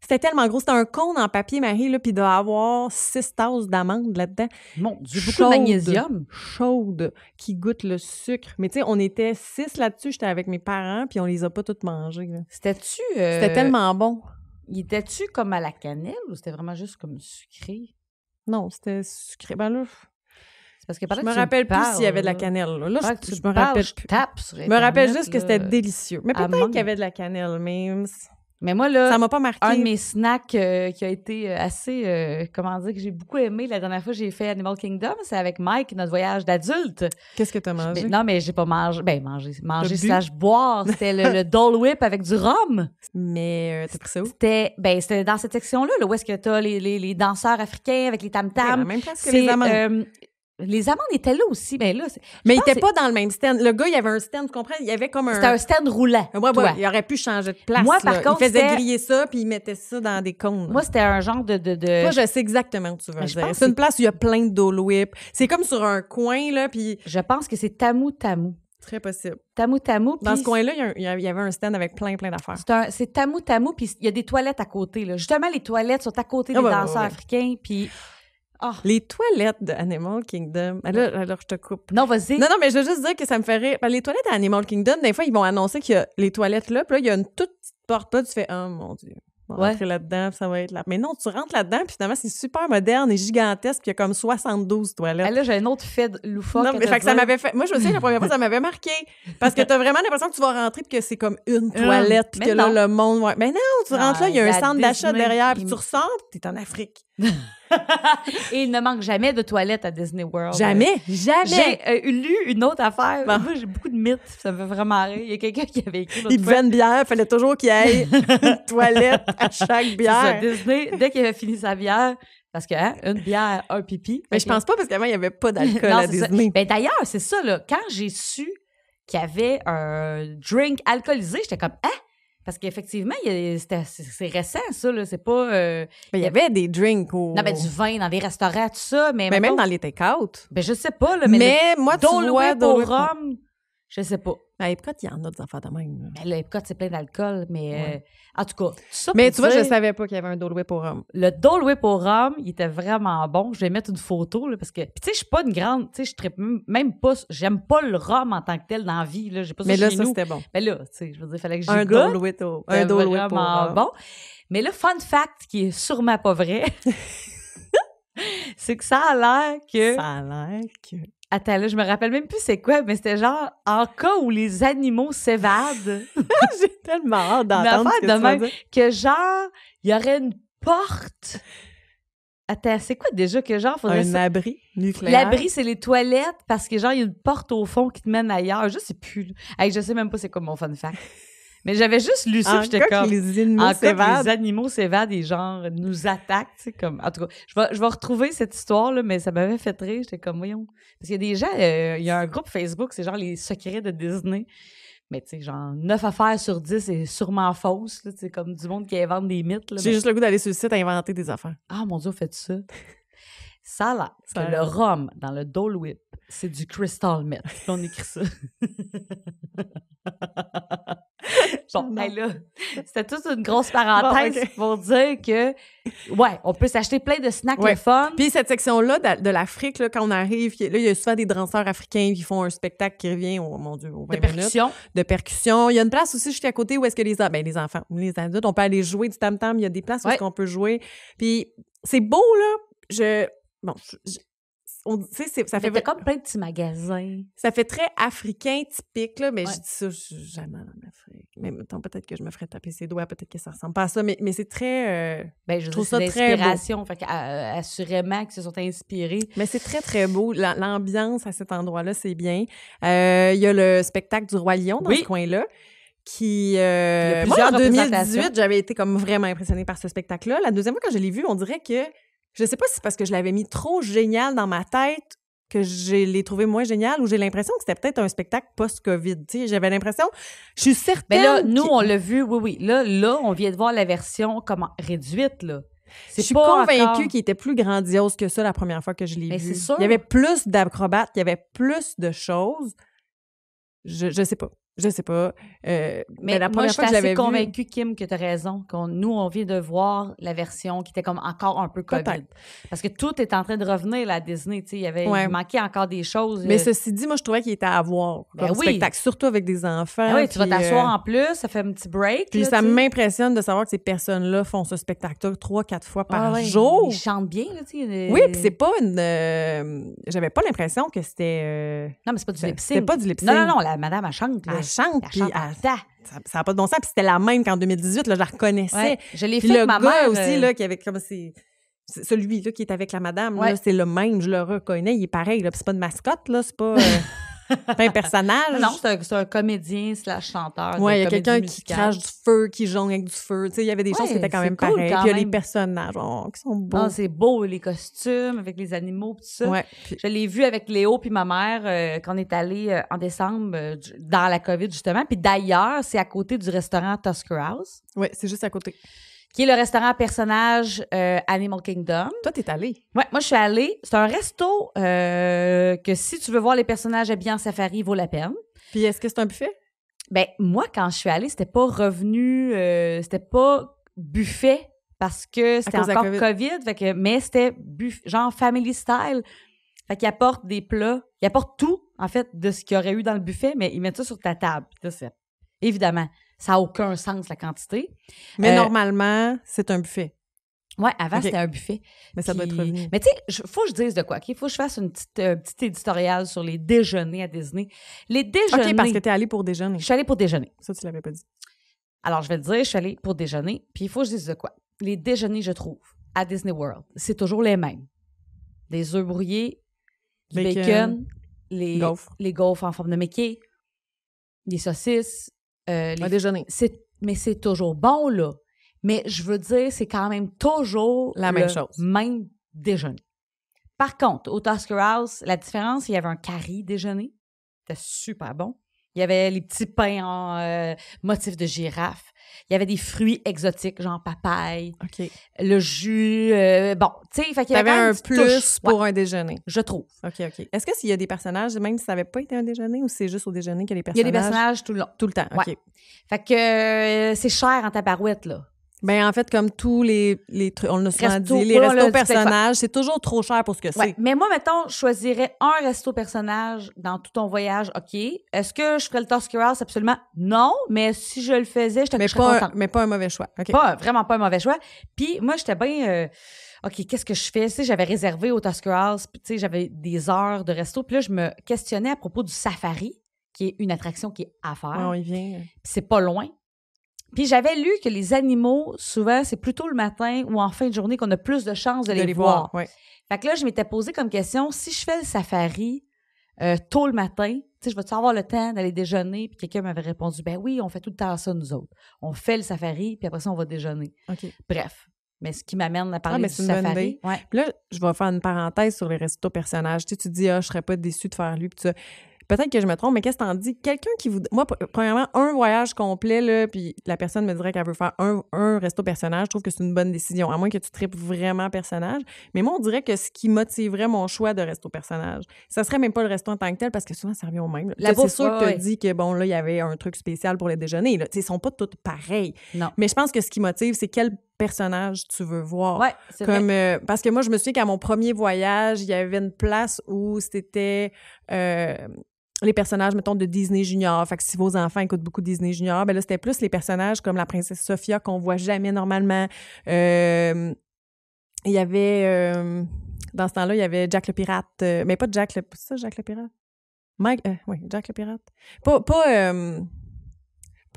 c'était tellement gros. C'était un cône en papier Marie, là, puis doit avoir six tasses d'amandes là-dedans. Bon, du beaucoup de magnésium. Chaude, qui goûte le sucre. Mais tu sais, on était six là-dessus. J'étais avec mes parents, puis on les a pas toutes mangées. C'était-tu. c'était euh, tellement bon. Il était-tu comme à la cannelle ou c'était vraiment juste comme sucré? Non, c'était sucré. Ben là, parce que je me rappelle plus s'il y avait de la cannelle. Là, je, me rappelle me rappelle juste que c'était délicieux. Mais peut-être qu'il y avait de la cannelle, même. Mais moi, là, Un de mes snacks euh, qui a été euh, assez, euh, comment dire, que j'ai beaucoup aimé la dernière fois que j'ai fait Animal Kingdom, c'est avec Mike, notre voyage d'adulte. Qu'est-ce que tu as mangé? non, mais j'ai pas mangé. Ben, manger mangé slash boire. C'était le, doll Whip avec du rhum. Mais euh, C'était, ben, c'était dans cette section-là, là, où est-ce que t'as les, les, danseurs africains avec les tam-tams. la même place que les les amandes étaient là aussi, ben mais là. Mais ils n'étaient pas dans le même stand. Le gars, il y avait un stand, tu comprends? Il y avait comme un. C'était un stand roulant. Ouais, il aurait pu changer de place. Moi, par contre. Il faisait griller ça, puis il mettait ça dans des cônes. Moi, c'était un genre de. Moi, je sais exactement où tu veux C'est une place où il y a plein de C'est comme sur un coin, là, puis. Je pense que c'est Tamou Tamou. Très possible. Tamou Tamou. Dans ce coin-là, il y, avait un stand avec plein, plein d'affaires. C'est Tamou Tamou, puis il y a des toilettes à côté, Justement, les toilettes sont à côté ah des danseurs africains, ah. Les toilettes de Animal Kingdom. Alors, ah, je te coupe. Non, vas-y. Non, non, mais je veux juste dire que ça me ferait. Ben, les toilettes d'Animal Animal Kingdom, des fois, ils vont annoncer qu'il y a les toilettes là, puis là, il y a une toute petite porte là, tu fais, oh mon Dieu. On va rentrer là-dedans, ça va être là. Mais non, tu rentres là-dedans, puis finalement, c'est super moderne et gigantesque, puis il y a comme 72 toilettes. Ah, là, j'ai un autre fait loufoque. Non, mais ça m'avait fait. Moi, je me souviens, la première fois, ça m'avait marqué. Parce que t'as vraiment l'impression que tu vas rentrer, puis que c'est comme une toilette, puis que là, le monde. Mais non, tu rentres là, il y a un centre d'achat derrière, puis tu ressors, t'es en Afrique. Et il ne manque jamais de toilettes à Disney World. Jamais, jamais. J'ai euh, lu une autre affaire. Moi, j'ai beaucoup de mythes. Ça me fait vraiment rire. Il y a quelqu'un qui avait écrit. Il devait une bière. Il fallait toujours qu'il aille une toilette à chaque bière. Ça, Disney, dès qu'il avait fini sa bière, parce que, hein, une bière, un pipi. Mais je pense pas, parce qu'avant, il n'y avait pas d'alcool à Disney. Ben, d'ailleurs, c'est ça, Quand j'ai su qu'il y avait un drink alcoolisé, j'étais comme, hein? Parce qu'effectivement, c'est récent, ça. Là. C'est pas. Euh, il y avait des drinks ou. Non, mais du vin dans les restaurants, tout ça. Mais, mais même dans les take-out. Ben, je sais pas, là, mais. mais moi, tu vois, au rhum, je sais pas. À Epcot, il y en a des enfants de même. Mais là, Epcot, ben, c'est plein d'alcool, mais euh, en tout cas, ça Mais tu vois, je savais pas qu'il y avait un Dole pour rhum. Le Dole pour rhum, il était vraiment bon. Je vais mettre une photo là, parce que puis tu sais, je suis pas une grande, tu sais, je tripe même pas j'aime pas le rhum en tant que tel dans la vie là, j'ai pas Mais là ça c'était bon. Mais ben là, tu sais, je veux dire, fallait que j'y un Dole au... un Dole pour au bon. Mais le fun fact qui est sûrement pas vrai. c'est que ça a l'air que. Ça a l'air que. Attends, là, je me rappelle même plus c'est quoi, mais c'était genre en cas où les animaux s'évadent. J'ai tellement hâte d'entendre que Que genre, il y aurait une porte. Attends, c'est quoi déjà que genre faudrait un abri nucléaire. L'abri c'est les toilettes parce que genre il y a une porte au fond qui te mène ailleurs. Je sais plus. je sais même pas c'est quoi mon fun fact. Mais j'avais juste lu ça, j'étais comme. les les animaux s'évadent et genre nous attaquent, tu sais, comme. En tout cas, je vais, retrouver cette histoire, là, mais ça m'avait fait rire. J'étais comme, voyons. Parce qu'il y a des gens, euh, il y a un groupe Facebook, c'est genre les secrets de Disney. Mais tu sais, genre, 9 affaires sur 10 c'est sûrement fausse, tu comme du monde qui invente des mythes, J'ai juste le goût d'aller sur le site à inventer des affaires. Ah, mon Dieu, faites ça. Ça là, que le rhum dans le Dole Whip, c'est du Crystal Meth. on écrit ça. bon, là, c'était toute une grosse parenthèse pour dire que, ouais, on peut s'acheter plein de snacks le fun. Puis cette section-là de, l'Afrique, quand on arrive, là, il y a souvent des danseurs africains qui font un spectacle qui revient, au, mon Dieu, 20 De percussion. de percussion. Il y a une place aussi juste à côté où est-ce que les, ben, les enfants ou les adultes, on peut aller jouer du tam-tam. Il y a des places est où qu'on peut jouer. Puis c'est beau, là. Je, Bon, tu sais, ça fait. comme plein de petits magasins. Ça fait très africain typique, là, mais je dis ça, je suis jamais en Afrique. Mais mettons, peut-être que je me ferais taper ses doigts, peut-être que ça ressemble pas à ça, mais, mais c'est très. Euh, ben, je, trouve ça très. Beau. Fait qu assurément qu'ils se sont inspirés. Mais c'est très, très beau. L'ambiance à cet endroit-là, c'est bien. Euh, il y a le spectacle du Roi Lion dans ce coin-là qui euh, moi en 2018 j'avais été comme vraiment impressionnée par ce spectacle là la deuxième fois que je l'ai vu on dirait que je sais pas si c'est parce que je l'avais mis trop génial dans ma tête que je l'ai trouvé moins génial ou j'ai l'impression que c'était peut-être un spectacle post-Covid. J'avais l'impression, je suis ben certaine. Mais là, nous, on l'a vu, oui, oui. Là, là, on vient de voir la version comment réduite, là. Je suis convaincue qu'il était plus grandiose que ça la première fois que je l'ai ben, vu. Il y avait plus d'acrobates, il y avait plus de choses. Je, ne sais pas. Je sais pas. Euh, mais, la première moi, je que j'avais convaincu Kim que tu as raison, qu'on nous on vient de voir la version qui était comme encore un peu Covid. Parce que tout est en train de revenir à Disney, il avait manquait encore des choses. Mais euh, ceci dit, moi je trouvais qu'il était à voir ben spectacle surtout avec des enfants. Ben oui, tu vas t'asseoir euh, en plus, ça fait un petit break. Puis ça m'impressionne de savoir que ces personnes-là font ce spectacle trois quatre fois ah par jour. Ils chantent bien là, tu Oui, puis c'est pas une j'avais pas l'impression que c'était Non, mais c'est pas du lip c'est pas du lip Non non non, la madame chante chante. ça n'a pas de bon sens. Puis c'était la même qu'en 2018, là, je la reconnaissais. je l'ai fait le ma mère, aussi, euh, là, qui comme celui là qui est avec la madame c'est le même je le reconnais il est pareil là c'est pas de mascotte là c'est pas Pas un personnage. Non, c'est un, comédien slash chanteur. Ouais, il y a quelqu'un qui crache du feu, qui jongle avec du feu. Tu sais, il y avait des choses qui étaient quand même cool, pareilles. puis il y a les personnages oh, qui sont beaux. non ah, c'est beau, les costumes avec les animaux, tout ça. Ouais, Je l'ai vu avec Léo puis ma mère euh, quand on est allé euh, en décembre euh, dans la COVID, justement. Puis d'ailleurs, c'est à côté du restaurant Tusker House. Oui, c'est juste à côté qui est le restaurant personnage euh, Animal Kingdom. Toi, t'es allé Ouais, moi, je suis allée. C'est un resto euh, que si tu veux voir les personnages habillés en safari, vaut la peine. Puis est-ce que c'est un buffet? Ben, moi, quand je suis allée, c'était pas revenu, euh, c'était pas buffet parce que c'était encore COVID. mais c'était genre family style. Fait qu'ils apportent des plats, ils apportent tout, en fait, de ce qu'il y aurait eu dans le buffet, mais ils mettent ça sur ta table. ça. évidemment. Ça n'a aucun sens, la quantité. Mais euh, normalement, c'est un buffet. Oui, avant, c'était un buffet. Mais ça doit être revenu. Mais tu sais, faut que je dise de quoi. Il faut que je fasse une petite, éditorial euh, petite éditoriale sur les déjeuners à Disney. Les déjeuners. OK, parce que tu es allée pour déjeuner. Je suis allée pour déjeuner. Ça, tu ne l'avais pas dit. Alors, je vais te dire, je suis allée pour déjeuner. Puis, il faut que je dise de quoi. Les déjeuners, je trouve, à Disney World, c'est toujours les mêmes des œufs brouillés, le bacon, les, gaufres. les gaufres en forme de Mickey, les saucisses, euh, un déjeuner. Mais c'est toujours bon, là. Mais je veux dire, c'est quand même toujours la même chose. Même déjeuner. Par contre, au Tusker House, la différence, il y avait un curry déjeuner. C'était super bon. Il y avait les petits pains en euh, motif de girafe. Il y avait des fruits exotiques, genre papaye, le jus. Euh, bon, tu sais, il y avait un plus pour un déjeuner. Je trouve. OK, OK. Est-ce que s'il y a des personnages, même si ça n'avait pas été un déjeuner, ou c'est juste au déjeuner qu'il y a des personnages? Il y a des personnages tout le temps, Fait que euh, c'est cher en tabarouette, là. Ben en fait, comme tous les, trucs, on l'a souvent dit, les restos personnages, c'est toujours trop cher pour ce que c'est. mais moi, mettons, je choisirais un resto personnage dans tout ton voyage, OK. Est-ce que je ferais le Torsky House? Absolument non, mais si je le faisais, je te mais pas Mais pas un mauvais choix, OK. Pas, vraiment pas un mauvais choix. Puis moi, j'étais bien... Euh, OK, qu'est-ce que je fais? j'avais réservé au Tusker House, j'avais des heures de resto. Puis là, je me questionnais à propos du safari, qui est une attraction qui est à faire. on y vient. c'est pas loin. Puis j'avais lu que les animaux, souvent, c'est plutôt le matin ou en fin de journée qu'on a plus de chances de, les, voir. Fait que là, je m'étais posé comme question, si je fais le safari euh, tôt le matin, tu sais, je vais-tu avoir le temps d'aller déjeuner? Puis quelqu'un m'avait répondu, ben oui, on fait tout le temps ça, nous autres. On fait le safari, puis après ça, on va déjeuner. Bref. Mais ce qui m'amène à parler ah, du safari. là, je vais faire une parenthèse sur les restos personnages. Tu, sais, tu dis, ah, je serais pas déçu de faire lui. Puis ça peut-être que je me trompe, mais qu'est-ce que t'en dis? Quelqu'un qui vous. Moi, premièrement, un voyage complet, là, puis la personne me dirait qu'elle veut faire un, un resto personnage, je trouve que c'est une bonne décision, à moins que tu tripes vraiment personnage. Mais moi, on dirait que ce qui motiverait mon choix de resto personnage, ça serait même pas le resto en tant que tel, parce que souvent, ça revient au même. La c'est que tu dit que, bon, là, il y avait un truc spécial pour les déjeuners. Là. ils sont pas tous pareils. Non. Mais je pense que ce qui motive, c'est quel personnage tu veux voir. Comme, euh, parce que moi, je me souviens qu'à mon premier voyage, il y avait une place où c'était. Euh, les personnages, mettons, de Disney Junior. Fait que si vos enfants écoutent beaucoup Disney Junior, ben là, c'était plus les personnages comme la princesse Sophia qu'on voit jamais normalement. Euh, il y avait... Euh, dans ce temps-là, il y avait Jack le Pirate. Euh, mais pas Jack le... C'est ça, Jack le Pirate? Mike... oui, Jack le Pirate. Pas... pas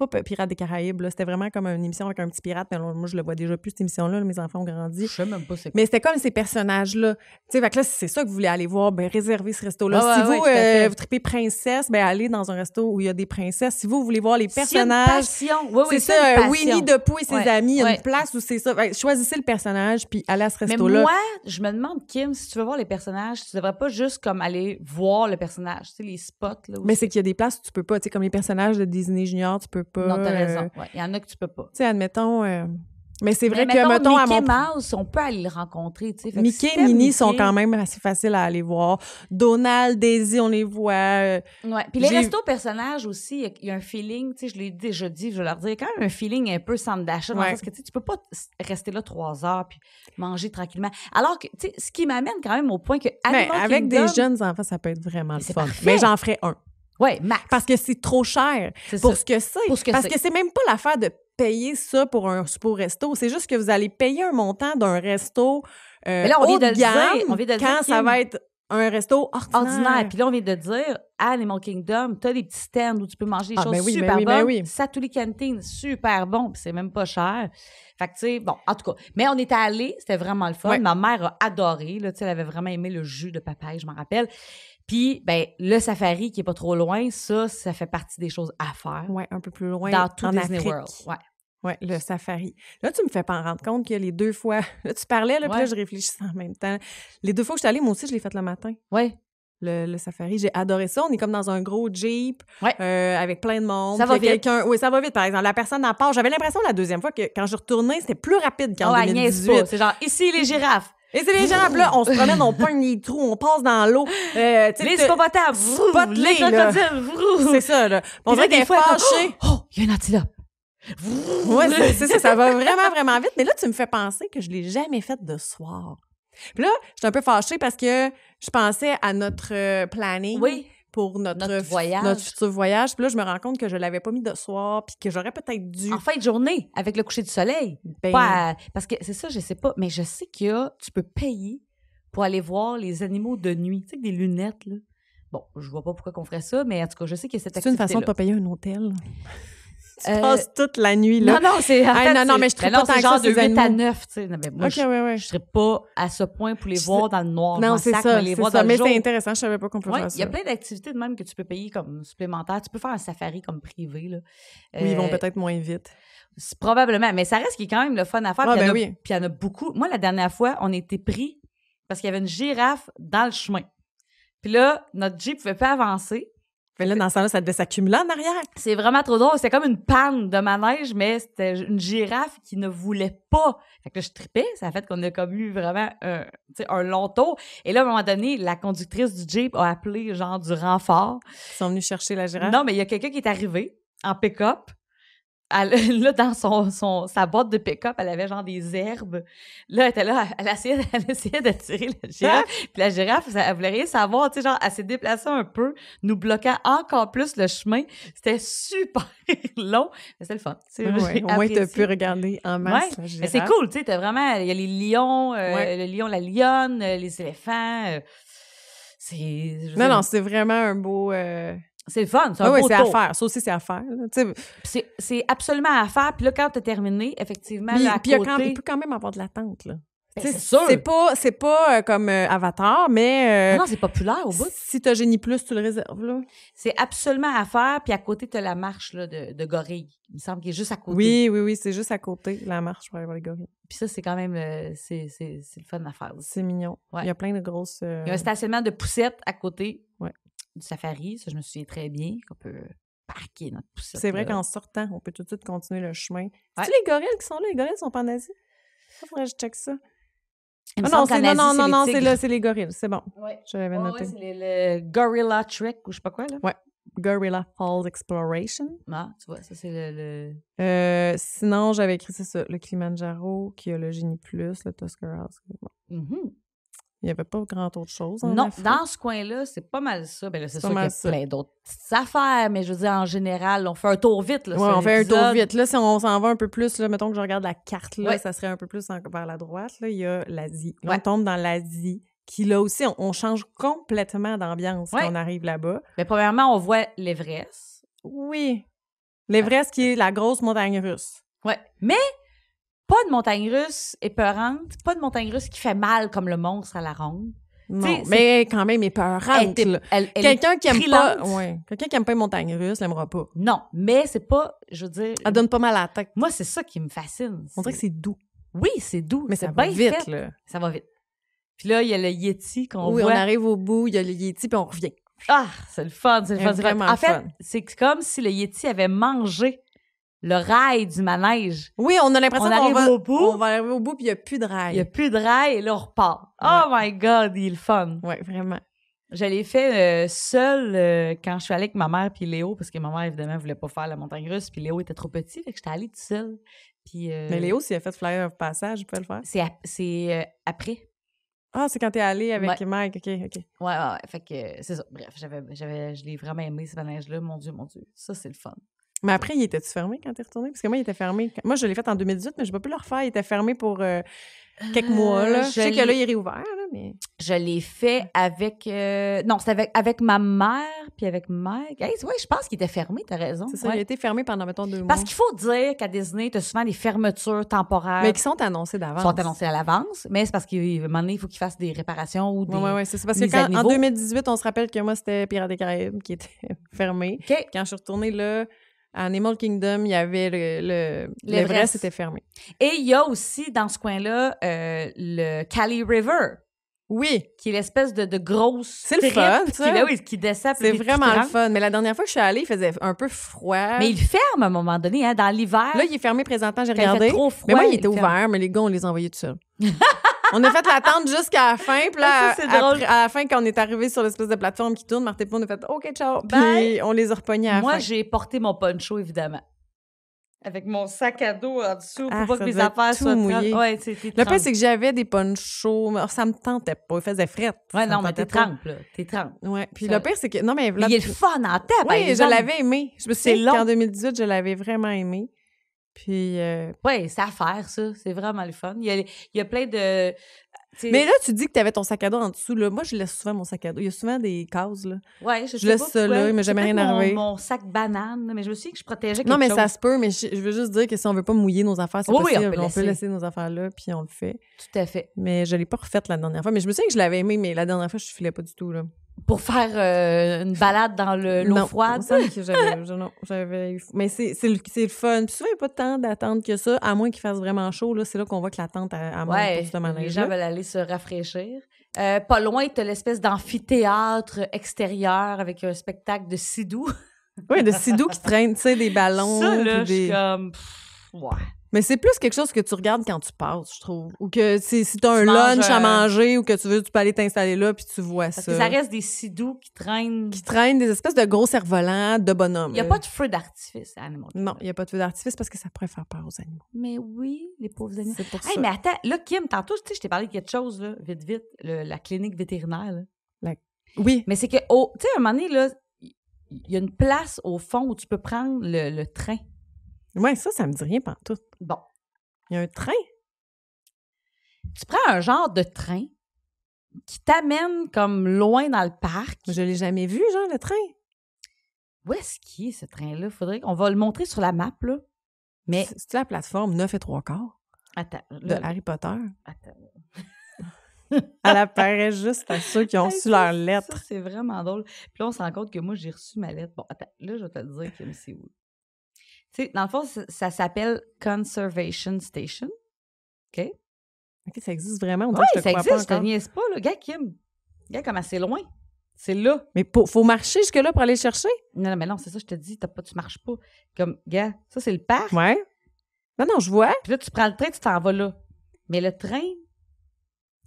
Pirates des Caraïbes. C'était vraiment comme une émission avec un petit pirate. Mais moi, je le vois déjà plus, cette émission-là. Mes enfants ont grandi. Je sais même pas c'est Mais c'était comme ces personnages-là. Tu sais, si c'est ça que vous voulez aller voir, ben, réservez ce resto-là. si vous, euh, vous tripez princesse, ben, allez dans un resto où il y a des princesses. Si vous voulez voir les personnages. C'est ça, euh, Winnie the et ses amis, il y a une place où c'est ça. Ben, choisissez le personnage, puis allez à ce resto-là. Mais moi, je me demande, Kim, si tu veux voir les personnages, tu devrais pas juste comme aller voir le personnage, tu sais, les spots. Là, mais c'est qu'il y a des places où tu peux pas, tu sais, comme les personnages de Disney Junior, tu peux non, t'as raison. Euh, il y en a que tu peux pas. Tu sais, admettons. Euh, mais c'est vrai que, Mickey Mouse, on peut aller le rencontrer, Mickey et Minnie sont quand même assez faciles à aller voir. Donald, Daisy, on les voit. Euh, ouais. Puis les restos personnages aussi, il y, a un feeling, tu sais, je l'ai déjà dit, je vais leur dire, quand même un feeling un peu centre d'achat, parce que, tu peux pas rester là trois heures puis manger tranquillement. Alors que, tu sais, ce qui m'amène quand même au point que... Ben, avec des jeunes enfants, ça peut être vraiment le fun. Mais j'en ferai un. Oui, max. Parce que c'est trop cher pour ce que c'est. Parce que c'est même pas l'affaire de payer ça pour un super resto. C'est juste que vous allez payer un montant d'un resto là, on vient de, dire, quand ça va être un resto ordinaire. ordinaire. Puis là, on vient de dire, à ah, Animal Kingdom, tu des petits stands où tu peux manger des ah, ben choses ben super oui, ben bonnes. Canteen, super bon, puis c'est même pas cher. Fait tu sais, bon, en tout cas. Mais on était allé c'était vraiment le fun. Ma mère a adoré, tu elle avait vraiment aimé le jus de papaye, je m'en rappelle. Puis, ben, le safari qui est pas trop loin, ça, ça fait partie des choses à faire. Oui, un peu plus loin. Dans tout Disney World. Oui, le safari. Là, tu me fais pas en rendre compte que les deux fois. Là, tu parlais, là, puis là, je réfléchissais en même temps. Les deux fois que je suis allée, moi aussi, je l'ai faite le matin. Oui. Le, safari. J'ai adoré ça. On est comme dans un gros Jeep euh, avec plein de monde. Ça va vite. Oui, ça va vite, par exemple. La personne à part. J'avais l'impression la deuxième fois que quand je retournais, c'était plus rapide qu'en oh, 2018. C'est genre, ici, les girafes. Et c'est les gens, là, on se promène, on pogne les trous, on passe dans l'eau. Euh, les spopotables, les crocodiles, C'est ça, là. On dirait qu'il est fâché oh, oh, il y a une antilope. ouais, c'est ça, ça va vraiment, vraiment vite. Mais là, tu me fais penser que je l'ai jamais faite de soir. Puis là, j'étais un peu fâchée parce que je pensais à notre euh, planning. Oui pour notre, voyage. futur voyage. Puis là, je me rends compte que je l'avais pas mis de soir, puis que j'aurais peut-être dû. En fin de journée, avec le coucher du soleil. Ben parce que c'est ça, je sais pas, mais je sais qu'il y a, tu peux payer pour aller voir les animaux de nuit. Tu sais, des lunettes, là. Bon, je vois pas pourquoi qu'on ferait ça, mais en tout cas, je sais que cette activité. C'est une façon de pas payer un hôtel tu passes euh, toute la nuit, là. Non, non, c'est. non, non, mais je serais pas tant genre de 8 à 9, tu sais. Mais moi, je, serais pas à ce point pour les voir dans le noir. Non, c'est ça. Mais, mais c'est intéressant, je savais pas qu'on pouvait faire ça. Il y a plein d'activités de même que tu peux payer comme supplémentaire. Tu peux faire un safari comme privé, là. Oui, ils vont euh, peut-être moins vite. Probablement, mais ça reste qui est quand même le fun à faire. Ah, puis, il ben oui. puis il y en a beaucoup. Moi, la dernière fois, on était pris parce qu'il y avait une girafe dans le chemin. Puis là, notre Jeep ne pouvait pas avancer là, dans ce là ça devait s'accumuler en arrière. C'est vraiment trop drôle. C'était comme une panne de manège, mais c'était une girafe qui ne voulait pas. Fait que je tripais. Ça a fait qu'on a comme eu vraiment un, un long tour. Et là, à un moment donné, la conductrice du Jeep a appelé genre du renfort. Ils sont venus chercher la girafe? Non, mais il y a quelqu'un qui est arrivé en pick-up là, dans son, son, sa boîte de pick-up, elle avait genre des herbes. Là, elle était là, elle, essayait, elle essayait d'attirer la girafe. puis la girafe, elle, voulait rien savoir. Tu sais, genre, elle s'est déplacée un peu, nous bloquant encore plus le chemin. C'était super long, mais c'est le fun. au moins, as pu regarder en masse ouais, la girafe. c'est cool, tu sais, t'as vraiment... Il y a les lions, euh, le lion, la lionne, euh, les éléphants. Euh, non, non, c'est vraiment un beau... C'est le fun, ça un oui, c'est à faire. Ça aussi, c'est à faire. C'est- C'est absolument à faire. Puis là, quand t'as terminé, effectivement, puis- là, puis il quand- il peut quand même avoir de l'attente. là. Ben, c'est sûr. C'est pas, c'est pas euh, comme euh, Avatar, mais euh, Non, c'est populaire au bout. si t'as Génie Plus, tu le réserves. Là. C'est absolument à faire. Puis à côté, t'as la marche là, de, de gorille. Il me semble qu'il est juste à côté. Oui, oui, oui, c'est juste à côté, la marche pour aller voir les gorilles. Puis ça, c'est quand même... c'est c'est- c'est le fun à faire C'est mignon. Il y a plein de grosses. Il y a un stationnement de poussettes à côté. Ouais du safari, ça je me souviens très bien, qu'on peut parquer notre poussette. C'est vrai qu'en sortant, on peut tout de suite continuer le chemin. Ouais. C'est les gorilles qui sont là, les gorilles sont pas en Asie. faudrait que je check ça. Ah non, non, non, non, c'est là, c'est les gorilles, c'est bon. Ouais. Je l'avais noté. Ouais, c'est le, Gorilla Trek ou je sais pas quoi, là. Ouais. Gorilla Falls Exploration. Ah, tu vois, ça c'est le. Euh, sinon, j'avais écrit, c'est ça, le Kilimanjaro, qui a le Génie Plus, le Tusker House. Mm-hmm. Il n'y avait pas grand autre chose. Hein, non, dans ce coin-là, c'est pas mal ça. Ben c'est sûr qu'il y a plein d'autres affaires, mais je veux dire, en général, on fait un tour vite. Là, on fait un tour vite. Là, si on s'en va un peu plus, là, mettons que je regarde la carte, là, ça serait un peu plus vers la droite. Là, il y a l'Asie. On tombe dans l'Asie, qui là aussi, on, change complètement d'ambiance quand on arrive là-bas. Mais ben, premièrement, on voit l'Everest. Oui. L'Everest qui euh, est la grosse montagne russe. Oui, Mais pas de montagne russe épeurante, pas de montagne russe qui fait mal comme le monstre à la ronde. Non, mais quand même épeurante. Quelqu'un qui aime pas, ouais, montagne qui aime pas montagnes russes l'aimera pas. Non, mais c'est pas, je veux dire. Elle donne pas mal à la tête. Moi, c'est ça qui me fascine. On dirait que c'est doux. Oui, c'est doux. Mais ça, va vite, Ça va vite. Puis là, il y a le Yeti qu'on voit. on arrive au bout, il y a le Yeti, puis on revient. Ah, c'est le fun, c'est le fun. Vraiment en fait, c'est comme si le Yeti avait mangé le rail du manège. Oui, on a l'impression qu'on qu va, au bout. On va arriver au bout, puis il n'y a plus de rail. Il n'y a plus de rail, et là, on repart. Oh my God, il est le fun. Oui, vraiment. Je l'ai fait seul seule euh, quand je suis allée avec ma mère puis Léo, parce que ma mère, évidemment, ne voulait pas faire la montagne russe, puis Léo était trop petit, fait que j'étais allée toute seule. Euh, Mais Léo, s'il a fait Flyer of Passage, il peut le faire? C'est euh, après. Ah, c'est quand tu es allée avec Mike, ok, ok. Ouais, ouais, ouais. Fait que c'est ça. Bref, j'avais, je l'ai vraiment aimé, ce manège-là. Mon Dieu, mon Dieu. Ça, c'est le fun. Mais après, il était-tu fermé quand tu es retourné? Parce que moi, il était fermé. Moi, je l'ai fait en 2018, mais je j'ai pas pu le refaire. Il était fermé pour euh, quelques ah, mois. Là. Je, sais que là, il est réouvert. Là, mais... Je l'ai fait avec. Euh, non, c'était avec, ma mère puis avec Mike. oui, je pense qu'il était fermé, t'as raison. C'est ça, il a été fermé pendant, mettons, deux mois. Parce qu'il faut dire qu'à Disney, as souvent des fermetures temporaires. Mais qui sont annoncées d'avance. sont annoncées à l'avance, mais c'est parce qu'à un moment donné, il faut qu'ils fassent des réparations ou des. Oui, oui, oui. c'est parce que en 2018, on se rappelle que moi, c'était Pirates des Caraïbes qui était fermé. Quand je suis retournée là à Animal Kingdom, il y avait le, l'Everest le, c'était fermé. Et il y a aussi dans ce coin-là euh, le Cali River. Oui. Qui est l'espèce de, de grosse. C'est le fun, ça. Qui, là, oui, qui descend. C'est vraiment le fun. Mais la dernière fois que je suis allée, il faisait un peu froid. Mais il ferme à un moment donné, hein, dans l'hiver. Là, il est fermé présentement, j'ai regardé. Il fait trop froid. Mais moi, il, était ouvert, mais les gars, on les envoyait tout seuls. on a fait l'attente jusqu'à la fin. Puis là, ah, à la fin, quand on est arrivé sur l'espèce de plateforme qui tourne, Martin et a fait OK, ciao. Bye. Puis on les a repognés à la Moi, j'ai porté mon poncho, évidemment avec mon sac à dos en dessous ah, pour pas que mes affaires soient mouillées. Ouais, le pire, c'est que j'avais des ponchos, mais ça me tentait pas. Il faisait fret. Ouais, non, mais t'es trempe, là. T'es trempe. Ouais. Puis le pire, c'est que. Non, mais. il est le fun en tête. Oui, hein, je l'avais aimé. Je me suis dit qu'en 2018, je l'avais vraiment aimé. Puis, euh, ouais, c'est à faire, ça. C'est vraiment le fun. Il y a, plein de. Mais là, tu dis que tu avais ton sac à dos en dessous. Là. Moi, je laisse souvent mon sac à dos. Il y a souvent des cases. Là. Ouais, je, je laisse ça là. Il m'a jamais rien arrivé. Mon, mon sac banane, mais je me suis que je protégeais quelque Non, mais ça se peut. Mais je, veux juste dire que si on veut pas mouiller nos affaires, c'est possible. on, peut, laisser. nos affaires là, puis on le fait. Tout à fait. Mais je l'ai pas refaite la dernière fois. Mais je me souviens que je l'avais aimé, mais la dernière fois, je filais pas du tout. Là pour faire euh, une balade dans le, l'eau non, froide. j'avais, Mais c'est, le, c'est le fun. Puis sais, il n'y a pas tant d'attente que ça, à moins qu'il fasse vraiment chaud. c'est là qu'on voit que l'attente à, ouais, Les gens veulent aller se rafraîchir. Euh, pas loin, y a l'espèce d'amphithéâtre extérieur avec un spectacle de Sidou. oui, de Sidou qui traîne, tu sais, des ballons. Ça, je suis comme... Mais c'est plus quelque chose que tu regardes quand tu passes, je trouve. Ou que si tu un lunch à euh, manger ou que tu veux, tu peux aller t'installer là puis tu vois ça. Parce que ça reste des sidoux qui traînent. Qui traînent des espèces de gros cerfs-volants de bonhommes. Il n'y a pas de feu d'artifice à Animal Non, il n'y a pas de feu d'artifice parce que ça pourrait faire peur aux animaux. Mais oui, les pauvres animaux. C'est pour hey, mais attends, là, Kim, tantôt, tu sais, je t'ai parlé de quelque chose, là, vite, vite, la clinique vétérinaire. Oui. Mais c'est que, tu sais, un moment donné, là, il y a une place au fond où tu peux prendre le train. Oui, ça, ça me dit rien tout. Bon. Il y a un train. Tu prends un genre de train qui t'amène comme loin dans le parc. Je l'ai jamais vu, genre, le train. Où est-ce qu'il est, ce train-là? Faudrait qu'on va le montrer sur la map, là. Mais... C'est la plateforme 9 et 3 quarts de Harry Potter. Attends. Elle apparaît juste à ceux qui ont reçu leur lettre. C'est vraiment drôle. Puis là, on se rend compte que moi, j'ai reçu ma lettre. Bon, attends, là, je vais te le dire, que c'est où? sais, dans le fond, ça, s'appelle Conservation Station. OK? OK, ça existe vraiment. Oui, ça existe, pas je te pas. Là. Gars, Kim, gars, comme assez loin. C'est là. Mais faut marcher jusque-là pour aller chercher? Non, non, mais non, c'est ça, je te dis, pas, tu marches pas. Comme, gars, ça, c'est le parc. Ouais. Non, non, je vois. Puis là, tu prends le train, tu t'en vas là. Mais le train.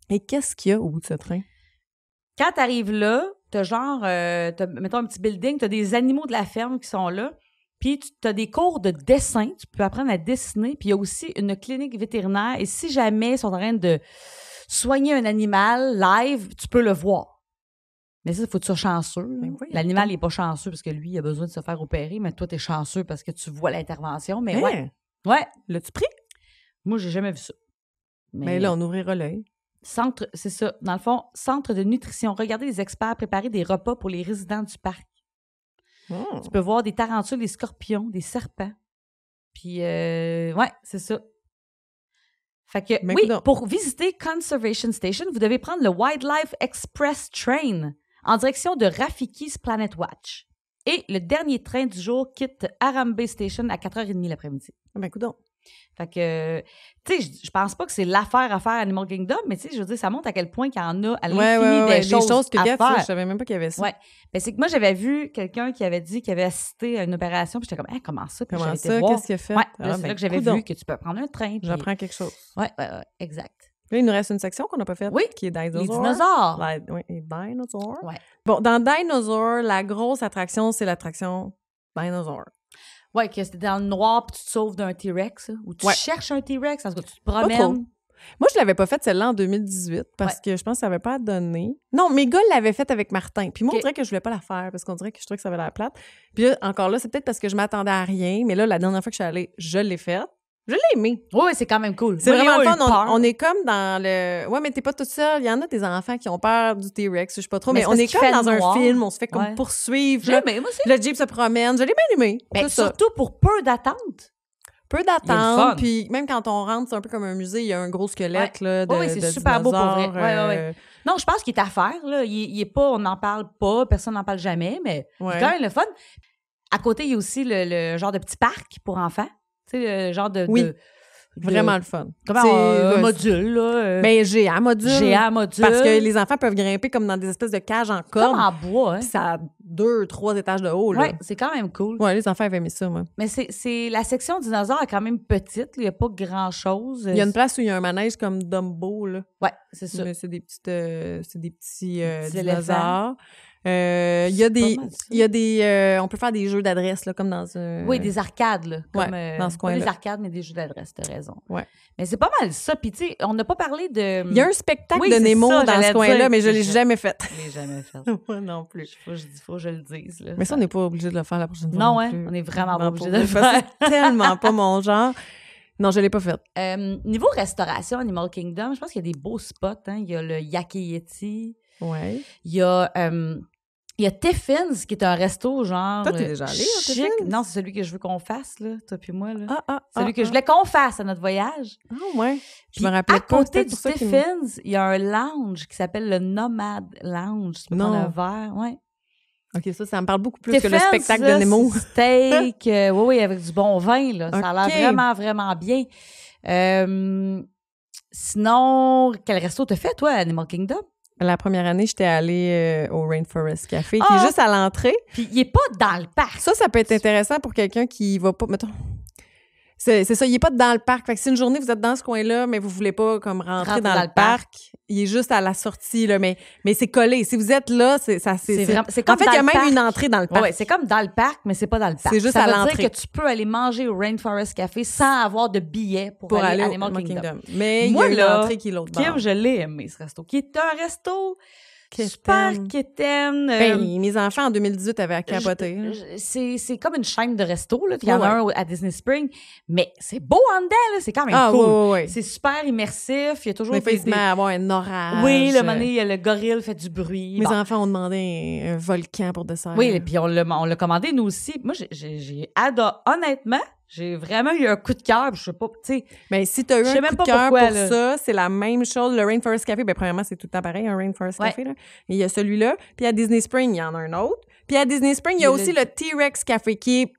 Mais qu'est-ce qu'il y a au bout de ce train? Quand t'arrives là, t'as genre, euh, mettons, un petit building, t'as des animaux de la ferme qui sont là. Puis tu as des cours de dessin, tu peux apprendre à dessiner. Puis il y a aussi une clinique vétérinaire. Et si jamais ils sont en train de soigner un animal live, tu peux le voir. Mais ça, il faut que chanceux. Ben L'animal n'est pas chanceux parce que lui, il a besoin de se faire opérer, mais toi, tu es chanceux parce que tu vois l'intervention. Mais ouais. Hein? Ouais. L'as-tu pris? Moi, j'ai jamais vu ça. Ben mais, là, on ouvrira l'œil. Centre, c'est ça. Dans le fond, centre de nutrition. Regardez les experts préparer des repas pour les résidents du parc. Hmm. Tu peux voir des tarentules, des scorpions, des serpents. Puis, euh, ouais, c'est ça. Fait que, oui, pour visiter Conservation Station, vous devez prendre le Wildlife Express Train en direction de Rafiki's Planet Watch. Et le dernier train du jour quitte Arambe Station à 4h30 l'après-midi. Ah ben, coudonc. Fait que, tu sais, je pense pas que c'est l'affaire à faire Animal Kingdom, mais tu sais, je veux dire, ça montre à quel point qu'il y en a à l'infini ouais, des, choses que à faire. je savais même pas qu'il y avait ça. Ouais. mais c'est que moi, j'avais vu quelqu'un qui avait dit qu'il avait assisté à une opération, puis j'étais comme, hey, comment ça? Puis comment ça? Qu'est-ce qu'il a fait? Ouais, ah, c'est là ben, que j'avais vu que tu peux prendre un train. J'apprends quelque chose. Ouais, exact. Là, il nous reste une section qu'on n'a pas faite, oui, qui est Dinosaur. Les dinosaures. oui, les dinosaures. Bon, dans Dinosaur, la grosse attraction, c'est l'attraction Dinosaur. Ouais, que c'était dans le noir, puis tu te sauves d'un T-Rex, ou tu cherches un T-Rex, en ce cas, tu te promènes. Moi, je l'avais pas faite celle-là en 2018 parce que je pense que ça n'avait pas donné. Non, mes gars l'avaient faite avec Martin. Puis moi, on que je voulais pas la faire parce qu'on dirait que je trouvais que ça avait la plate. Puis encore là, c'est peut-être parce que je m'attendais à rien. Mais là, la dernière fois que je suis allée, je l'ai faite. Je l'ai aimé. Oui, c'est quand même cool. C'est vraiment fun. On, est comme dans le. Ouais, mais t'es pas toute seule. Il y en a des enfants qui ont peur du T-Rex. Je sais pas trop. Mais, on est comme dans un film. On se fait comme poursuivre. J'ai aimé, moi aussi. Le Jeep se promène. Je l'ai bien aimé. surtout pour peu d'attente. Peu d'attente. Puis même quand on rentre, c'est un peu comme un musée. Il y a un gros squelette. de, oh, oui, c'est super beau pour vrai. Euh. non, je pense qu'il est à faire. Là. Il, est pas, on n'en parle pas. Personne n'en parle jamais. Mais c'est quand même le fun. À côté, il y a aussi le genre de petit parc pour enfants. Euh, genre de. Vraiment le fun. Comment un euh, module, Mais euh? ben, j'ai un module. J'ai module. Parce que les enfants peuvent grimper comme dans des espèces de cages en corde. Comme en bois, hein. ça a deux, trois étages de haut, là. c'est quand même cool. Ouais, les enfants avaient mis ça, moi. Mais c'est, la section dinosaure est quand même petite. Il n'y a pas grand-chose. Il y a une place où il y a un manège comme Dumbo, là. Ouais, c'est ça. c'est des petites, des petits, dinosaures. Euh, il y a des, il y a des, on peut faire des jeux d'adresse comme dans un. Oui, des arcades là, comme, euh, dans ce coin-là. Des arcades, mais des jeux d'adresse. T'as raison. Ouais. Mais c'est pas mal ça. Puis tu sais, on n'a pas parlé de. Il y a un spectacle de Nemo dans ce coin-là, mais je l'ai jamais fait. Je l'ai jamais fait. Moi non plus. Faut je, faut que je le dise. mais ça, on n'est pas obligé de le faire la prochaine fois. Non, non hein, on est vraiment pas obligé de le faire. tellement pas mon genre. Non, je ne l'ai pas fait. Euh, niveau restauration, Animal Kingdom, je pense qu'il y a des beaux spots. Hein. Il y a le Yaki Yeti. Ouais. Il y a. Il y a Tiffins, qui est un resto genre. Toi, euh, déjà Non, c'est celui que je veux qu'on fasse, là, toi puis moi. Là. Ah, ah, ah celui que ah. je voulais qu'on fasse à notre voyage. Ah, ouais. je me rappelle à À côté du Tiffins, il y a un lounge qui s'appelle le Nomad Lounge. Tu peux non. prendre un verre, ouais. OK, ça, ça me parle beaucoup plus que le spectacle de Nemo. Steak, euh, oui, oui, avec du bon vin, là. Ça a l'air vraiment, vraiment bien. Euh, sinon, quel resto t'as fait, toi, Animal Kingdom? La première année, j'étais allée euh, au Rainforest Café, qui est ah! juste à l'entrée. Puis il est pas dans le parc. Ça, ça peut être intéressant pour quelqu'un qui va pas, mettons. C'est, ça, il est pas dans le parc. Fait que si une journée, vous êtes dans ce coin-là, mais vous voulez pas comme rentrer, dans, le parc il est juste à la sortie là, mais mais c'est collé. Si vous êtes là, c'est ça c'est En fait, il y a même une entrée dans le parc. c'est comme dans le parc, mais c'est pas dans le parc. C'est juste à l'entrée. que tu peux aller manger au Rainforest Café sans avoir de billet pour, aller, à au Kingdom. Mais Moi, il l'entrée qui est l'autre Kim, je l'ai aimé ce resto, qui est un resto Super Keten. Euh, mes enfants en 2018 avaient à capoter. C'est comme une chaîne de resto. Là. Il y en a un à Disney Spring. Mais c'est beau en dedans. C'est quand même ah, cool. C'est super immersif. Il y a toujours. Mais des, avoir un orage. Oui, le euh, le gorille fait du bruit. Mes enfants ont demandé un, volcan pour dessert. Oui, et puis on l'a commandé, nous aussi. Moi, j'ai adoré. Honnêtement, j'ai vraiment eu un coup de cœur, je sais pas, tu sais. Mais si tu eu un coup de cœur pour ça, c'est la même chose. Le Rainforest Café, ben premièrement, c'est tout le temps pareil, un Rainforest Café. Là. Il y a celui-là. Puis à Disney Spring, il y en a un autre. Puis à Disney Spring, il y a aussi le, T-Rex Café qui est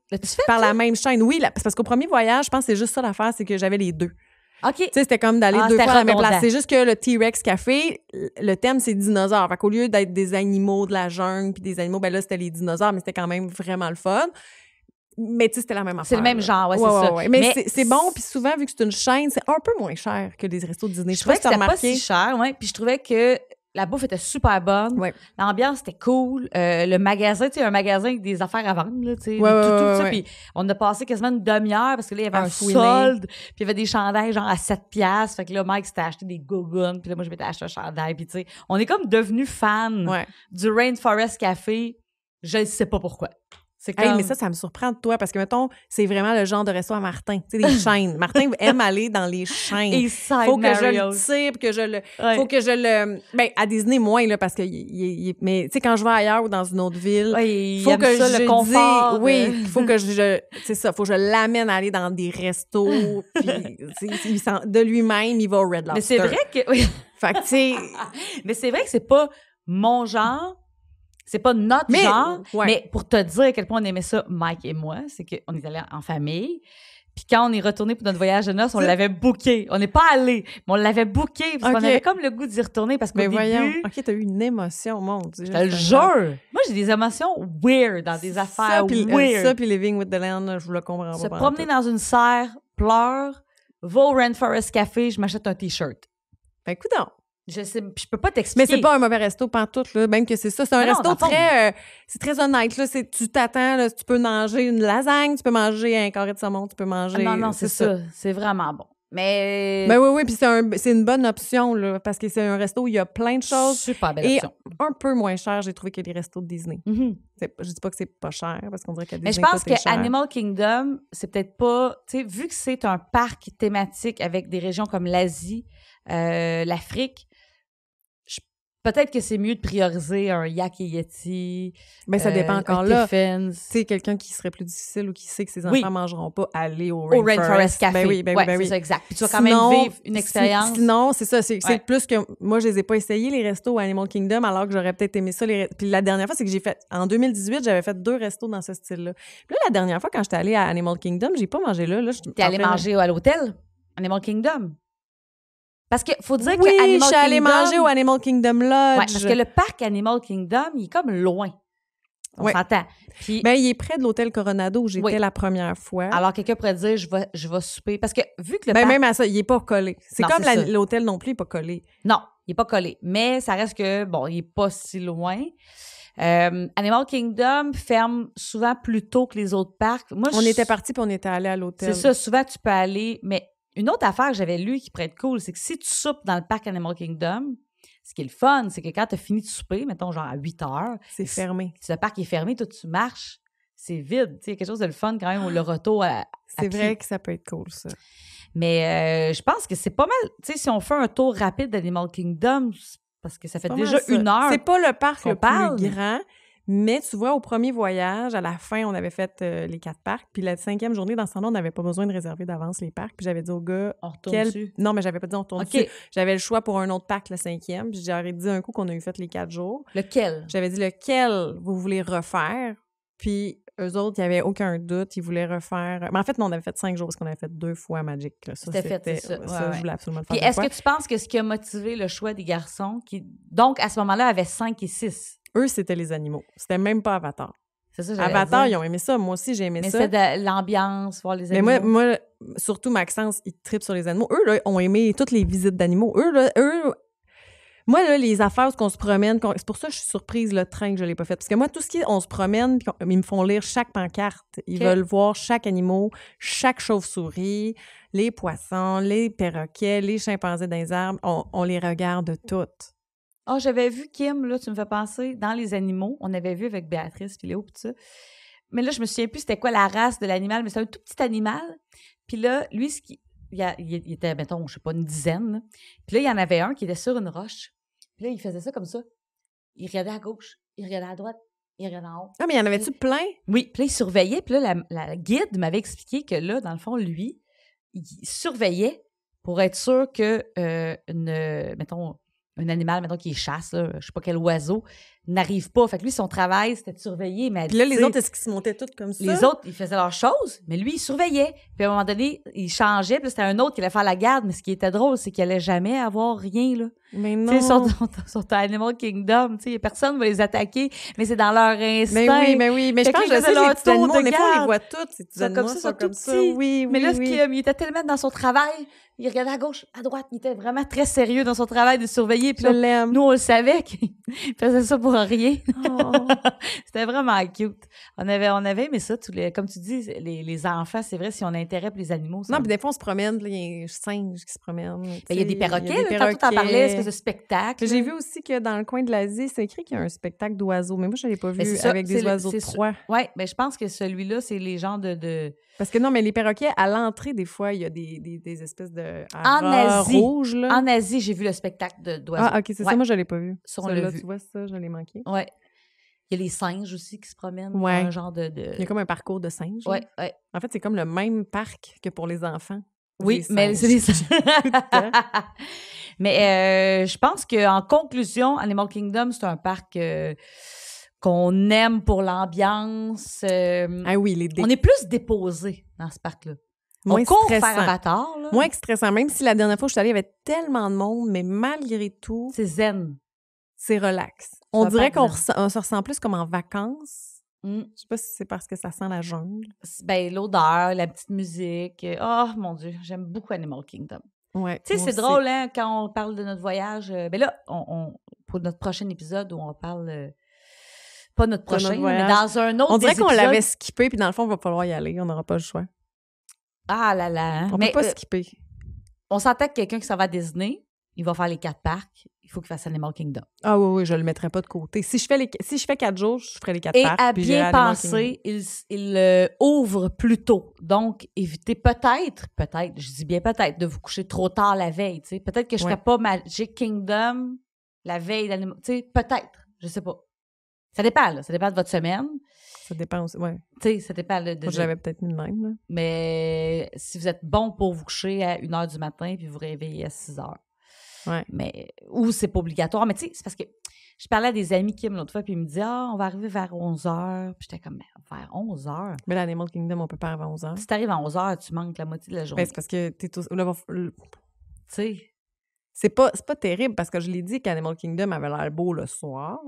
par la même chaîne. Oui, parce qu'au premier voyage, je pense que c'est juste ça l'affaire, c'est que j'avais les deux. OK. Tu sais, c'était comme d'aller ah, deux fois à la même place. C'est juste que le T-Rex Café, le thème, c'est dinosaures. Fait qu'au lieu d'être des animaux de la jungle puis des animaux, ben là, c'était les dinosaures, mais c'était quand même vraiment le fun. Mais tu sais, c'était la même affaire. C'est le même genre, ouais, c'est ça. Mais, c'est bon, puis souvent, vu que c'est une chaîne, c'est un peu moins cher que des restos de Disney. Je, trouvais que, c'était pas si cher, ouais. Puis je trouvais que la bouffe était super bonne. L'ambiance était cool. Euh, le magasin, tu sais, un magasin avec des affaires à vendre, là, tu sais, tout, tout, ça. Puis on a passé quasiment une demi-heure parce que là, il y avait un, solde. Puis il y avait des chandails genre à 7 piastres. Fait que là, Mike s'était acheté des gougounes. Puis là, moi, je m'étais acheté un chandail. Puis tu sais, on est comme devenus fans du Rainforest Café. Je ne sais pas pourquoi mais ça, ça me surprend de toi parce que, mettons, c'est vraiment le genre de resto à Martin. Tu sais, les chaînes. Martin aime aller dans les chaînes. Il faut que je le que je le. Faut que je le. Ben, à Disney, moins, là, parce que. Mais, tu sais, quand je vais ailleurs ou dans une autre ville, Il faut que je le confort. Dis... Oui, faut que je. C'est ça, faut que je l'amène à aller dans des restos. puis, de lui-même, il va au Red Lobster. Mais c'est vrai que. fait que, tu sais. mais c'est vrai que c'est pas mon genre c'est pas notre genre, mais pour te dire à quel point on aimait ça, Mike et moi, c'est qu'on est allés en famille. Puis quand on est retourné pour notre voyage de noces, on l'avait booké. On n'est pas allé, mais on l'avait booké parce qu'on avait comme le goût d'y retourner parce qu'au début, voyons. OK, t'as eu une émotion, mon Dieu. Je jure. Moi, j'ai des émotions weird dans des affaires euh, weird. ça puis Living with the Land, je vous le comprends pas. Se promener dans une serre, pleure, va au Rainforest Café, je m'achète un t-shirt. Ben écoute je sais, je peux pas t'expliquer. Mais c'est pas un mauvais resto pantoute, là, même que c'est ça. C'est un resto très, euh, c'est très honnête, là. tu t'attends, là, tu peux manger une lasagne, tu peux manger un carré de saumon, tu peux manger. non, non, euh, c'est, ça. C'est vraiment bon. Mais. Mais euh, ben oui, oui, puis c'est, une bonne option, là, parce que c'est un resto où il y a plein de choses. Super belle et option. Un peu moins cher, j'ai trouvé, que les restos de Disney. Mm-hmm. Je dis pas que c'est pas cher, parce qu'on dirait qu'à Disney. Mais je pense que Animal Kingdom, c'est peut-être pas. Tu sais, vu que c'est un parc thématique avec des régions comme l'Asie, l'Afrique, peut-être que c'est mieux de prioriser un Yak et Yeti. Mais ça dépend euh, encore là. Tu quelqu'un qui serait plus difficile ou qui sait que ses enfants ne mangeront pas, aller au Rainforest, au Café. Ben oui, ben oui, ben exact. Puis tu vas quand même vivre une expérience. non c'est ça. C'est plus que moi, je les ai pas essayé les restos à Animal Kingdom, alors que j'aurais peut-être aimé ça. Puis la dernière fois, c'est que j'ai fait en 2018, j'avais fait deux restos dans ce style-là. la dernière fois, quand j'étais allée à Animal Kingdom, j'ai pas mangé là. là es allée manger à l'hôtel Animal Kingdom. Parce qu'il faut dire que Animal je suis allée manger au Animal Kingdom Lodge. parce que le parc Animal Kingdom, il est comme loin. On s'entend. Puis, ben, il est près de l'hôtel Coronado où j'étais la première fois. Alors, quelqu'un pourrait dire, je vais, je vais souper. Parce que vu que le ben, Même à ça, il n'est pas collé. C'est comme l'hôtel non plus, il n'est pas collé. Non, il n'est pas collé. Mais ça reste que, bon, il n'est pas si loin. Euh, Animal Kingdom ferme souvent plus tôt que les autres parcs. Moi, on était parti puis on était allé à l'hôtel. C'est ça, souvent tu peux aller, mais une autre affaire que j'avais lu qui pourrait être cool, c'est que si tu soupes dans le parc Animal Kingdom, ce qui est le fun, c'est que quand tu as fini de souper, mettons genre à 8 heures, c'est fermé. Si le parc est fermé, toi tu marches, c'est vide. Il y a quelque chose de le fun quand même, le retour à. c'est vrai que ça peut être cool, ça. Mais euh, je pense que c'est pas mal. Tu sais, si on fait un tour rapide d'Animal Kingdom, parce que ça fait déjà une heure. C'est pas le parc le plus grand, mais tu vois, au premier voyage, à la fin, on avait fait euh, les quatre parcs. Puis la cinquième journée, dans ce temps-là, on n'avait pas besoin de réserver d'avance les parcs. Puis j'avais dit au gars. On retourne dessus. Non, mais j'avais pas dit on retourne dessus. J'avais le choix pour un autre parc, le cinquième. Puis j'aurais dit un coup qu'on a eu fait les quatre jours. Lequel? J'avais dit lequel vous voulez refaire. Puis eux autres, il n'y avait aucun doute, ils voulaient refaire. Mais en fait, on avait fait cinq jours parce qu'on avait fait deux fois Magic. c'était fait, c'est ça. je voulais absolument le faire. Puis est-ce que tu penses que ce qui a motivé le choix des garçons, qui donc à ce moment-là avaient cinq et six? Eux, c'était les animaux. C'était même pas Avatar. Avatar, ils ont aimé ça. Moi aussi, j'ai aimé ça. Mais c'est de l'ambiance, voir les animaux. Mais moi, moi surtout Maxence, il tripe sur les animaux. Eux, là, ont aimé toutes les visites d'animaux. Eux, là, eux, moi, là, les affaires qu'on se promène, c'est pour ça que je suis surprise le train que je l'ai pas fait. Parce que moi, tout ce qui est, on se promène, ils me font lire chaque pancarte. Ils veulent voir chaque animal, chaque chauve-souris, les poissons, les perroquets, les chimpanzés dans les arbres. On, on les regarde toutes. Ah, oh, j'avais vu Kim, là, tu me fais penser, dans les animaux, on avait vu avec Béatrice, Philéo tout ça. Mais là, je me souviens plus c'était quoi la race de l'animal, mais c'est un tout petit animal. Puis là, lui, ce qui, il, était, mettons, je sais pas, une dizaine. Puis là, il y en avait un qui était sur une roche. Puis là, il faisait ça comme ça. Il regardait à gauche, il regardait à droite, il regardait en haut. Ah, mais il y en avait-tu plein? Oui. Puis là, il surveillait. Puis là, la, guide m'avait expliqué que là, dans le fond, lui, il surveillait pour être sûr que, euh, mettons, un animal, maintenant qui chasse, je ne sais pas quel oiseau, n'arrive pas. Fait que lui, son travail, c'était de surveiller. Mais puis là, les autres, est-ce qu'ils se montaient toutes comme ça? Les autres, ils faisaient leurs choses, mais lui, il surveillait. Puis à un moment donné, il changeait. Puis c'était un autre qui allait faire la garde. Mais ce qui était drôle, c'est qu'il allait jamais avoir rien, là. Mais non. Ils sont, ton Animal Kingdom. Tu sais personne va les attaquer, mais c'est dans leur instinct. Mais oui, mais oui. Mais je pense que, c'est je leur tour animaux, de garde. on les voit toutes. c'est comme ça, sont comme ça. Oui, oui, mais là, ce il, il était tellement dans son travail, il regardait à gauche, à droite. Il était vraiment très sérieux dans son travail de surveiller. Puis là, nous, on le savait qu'il faisait ça pour rien. Oh. C'était vraiment cute. On avait, on avait aimé ça, tous les, comme tu dis, les, enfants, c'est vrai, si on a intérêt les animaux. non, puis des fois, on se promène, les y qui se promènent. Ben, il y a des perroquets, tu parlais, espèce de spectacle. J'ai vu aussi que dans le coin de l'Asie, c'est écrit qu'il y a un spectacle d'oiseaux, mais moi, je ne l'ai pas ben, vu avec des oiseaux de proie. Oui, mais ben, je pense que celui-là, c'est les gens de parce que non, mais les perroquets, à l'entrée, des fois, il y a des, espèces de en Asie, En Asie, j'ai vu le spectacle de d'oiseaux. Ah, OK, c'est ça. Moi, je ne l'ai pas vu. Sur le tu vois, ça, je l'ai manqué. Oui. Il y a les singes aussi qui se promènent. Ouais. Un genre de, Il y a comme un parcours de singes. Oui, oui. En fait, c'est comme le même parc que pour les enfants. Oui, mais c'est des singes. mais euh, je pense qu'en conclusion, Animal Kingdom, c'est un parc... Euh, qu'on aime pour l'ambiance. Euh, ah oui, les On est plus déposé dans ce parc-là. Moins on stressant. Moins stressant. Même si la dernière fois où je suis allée, il y avait tellement de monde, mais malgré tout. C'est zen. C'est relax. On dirait qu'on se ressent plus comme en vacances. Mm. Je sais pas si c'est parce que ça sent la jungle. Ben, l'odeur, la petite musique. Euh, oh mon Dieu, j'aime beaucoup Animal Kingdom. Ouais, tu sais, c'est drôle, hein, quand on parle de notre voyage. Euh, ben là, on, pour notre prochain épisode où on parle pas notre prochain, mais dans un autre. On dirait qu'on l'avait skippé, puis dans le fond, il va falloir y aller. On n'aura pas le choix. Ah là là. On ne peut pas euh, skipper. On s'entend que quelqu'un qui s'en va à il va faire les quatre parcs. Il faut qu'il fasse Animal Kingdom. Ah oui, oui, je le mettrai pas de côté. Si je fais, si je fais quatre jours, je ferai les quatre parcs. Et à bien penser, il, il euh, ouvre plus tôt. Donc, évitez peut-être, peut-être, je dis bien peut-être, de vous coucher trop tard la veille. Peut-être que je ne ferai pas Magic Kingdom la veille d'Animal... Peut-être, je sais pas. Ça dépend, là. Ça dépend de votre semaine. Ça dépend aussi, oui. Tu sais, ça dépend. de, j'avais peut-être une même. Mais si vous êtes bon pour vous coucher à 1 h du matin puis vous réveillez à 6 h. Ouais. Mais, ou c'est pas obligatoire. Mais tu sais, c'est parce que je parlais à des amis Kim l'autre fois, puis ils me disaient Ah, on va arriver vers 11 h. Puis j'étais comme Vers 11 h. Mais l'Animal Kingdom, on peut pas arriver à 11 h. Si t'arrives à 11 h, tu manques la moitié de la journée. Ben, c'est parce que t'es tout. Tu sais. C'est pas, pas terrible parce que je l'ai dit qu'Animal Kingdom avait l'air beau le soir.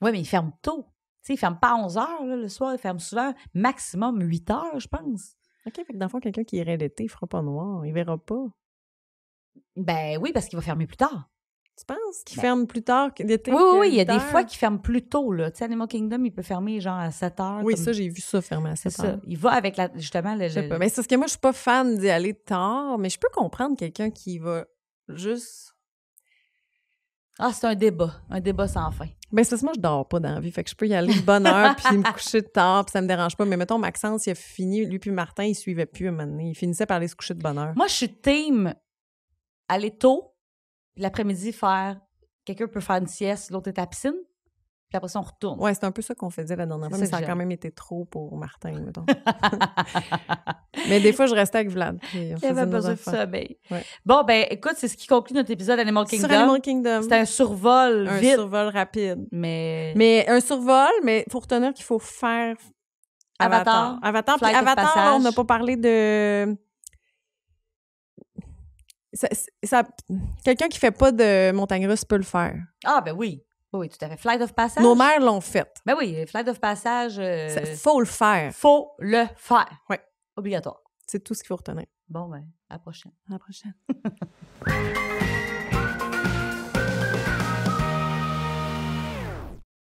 Oui, mais ils ferment tôt. sais, ils ferment pas à 11 heures le soir, ils ferment souvent maximum 8 heures, je pense. OK, donc dans le fond, quelqu'un qui irait l'été, il fera pas noir, il verra pas. Ben oui, parce qu'il va fermer plus tard. Tu penses qu'il ben ferme plus tard que l'été? Oui, oui, il y a des fois qu'il ferme plus tôt. Là. Tu sais, Animal Kingdom, il peut fermer genre à 7 heures. Oui, ça, j'ai vu ça fermer à 7 heures. Il va avec la, justement le. Je Mais ben, c'est ce que moi, je suis pas fan d'y aller tard, mais je peux comprendre quelqu'un qui va juste. Ah, c'est un débat, un débat sans fin. Ben, c'est parce que moi, je dors pas dans la vie. Fait que je peux y aller de bonne heure, puis me coucher tard, puis ça me dérange pas. Mais mettons, Maxence, il a fini, lui puis Martin, ils suivait plus à un moment donné. Ils finissaient par aller se coucher de bonne heure. Moi, je suis team aller tôt, puis l'après-midi faire. Quelqu'un peut faire une sieste, l'autre est à piscine puis après ça, on retourne. Ouais, c'est un peu ça qu'on faisait la dernière fois, mais ça a quand même été trop pour Martin, mettons. mais des fois, je restais avec Vlad. avait besoin de Bon, ben écoute, c'est ce qui conclut notre épisode Animal Kingdom. Animal Kingdom. C'était un survol Un survol rapide. Mais... Mais un survol, mais faut retenir qu'il faut faire... Avatar. Avatar. puis Avatar on n'a pas parlé de... Ça, ça... Quelqu'un qui fait pas de montagne russe peut le faire. Ah, ben oui. Oui, tout à fait. Flight of Passage. Nos mères l'ont fait. Ben oui, Flight of Passage. Euh, faut le faire. Faut le faire. Oui. Obligatoire. C'est tout ce qu'il faut retenir. Bon, ben, à la prochaine. À la prochaine.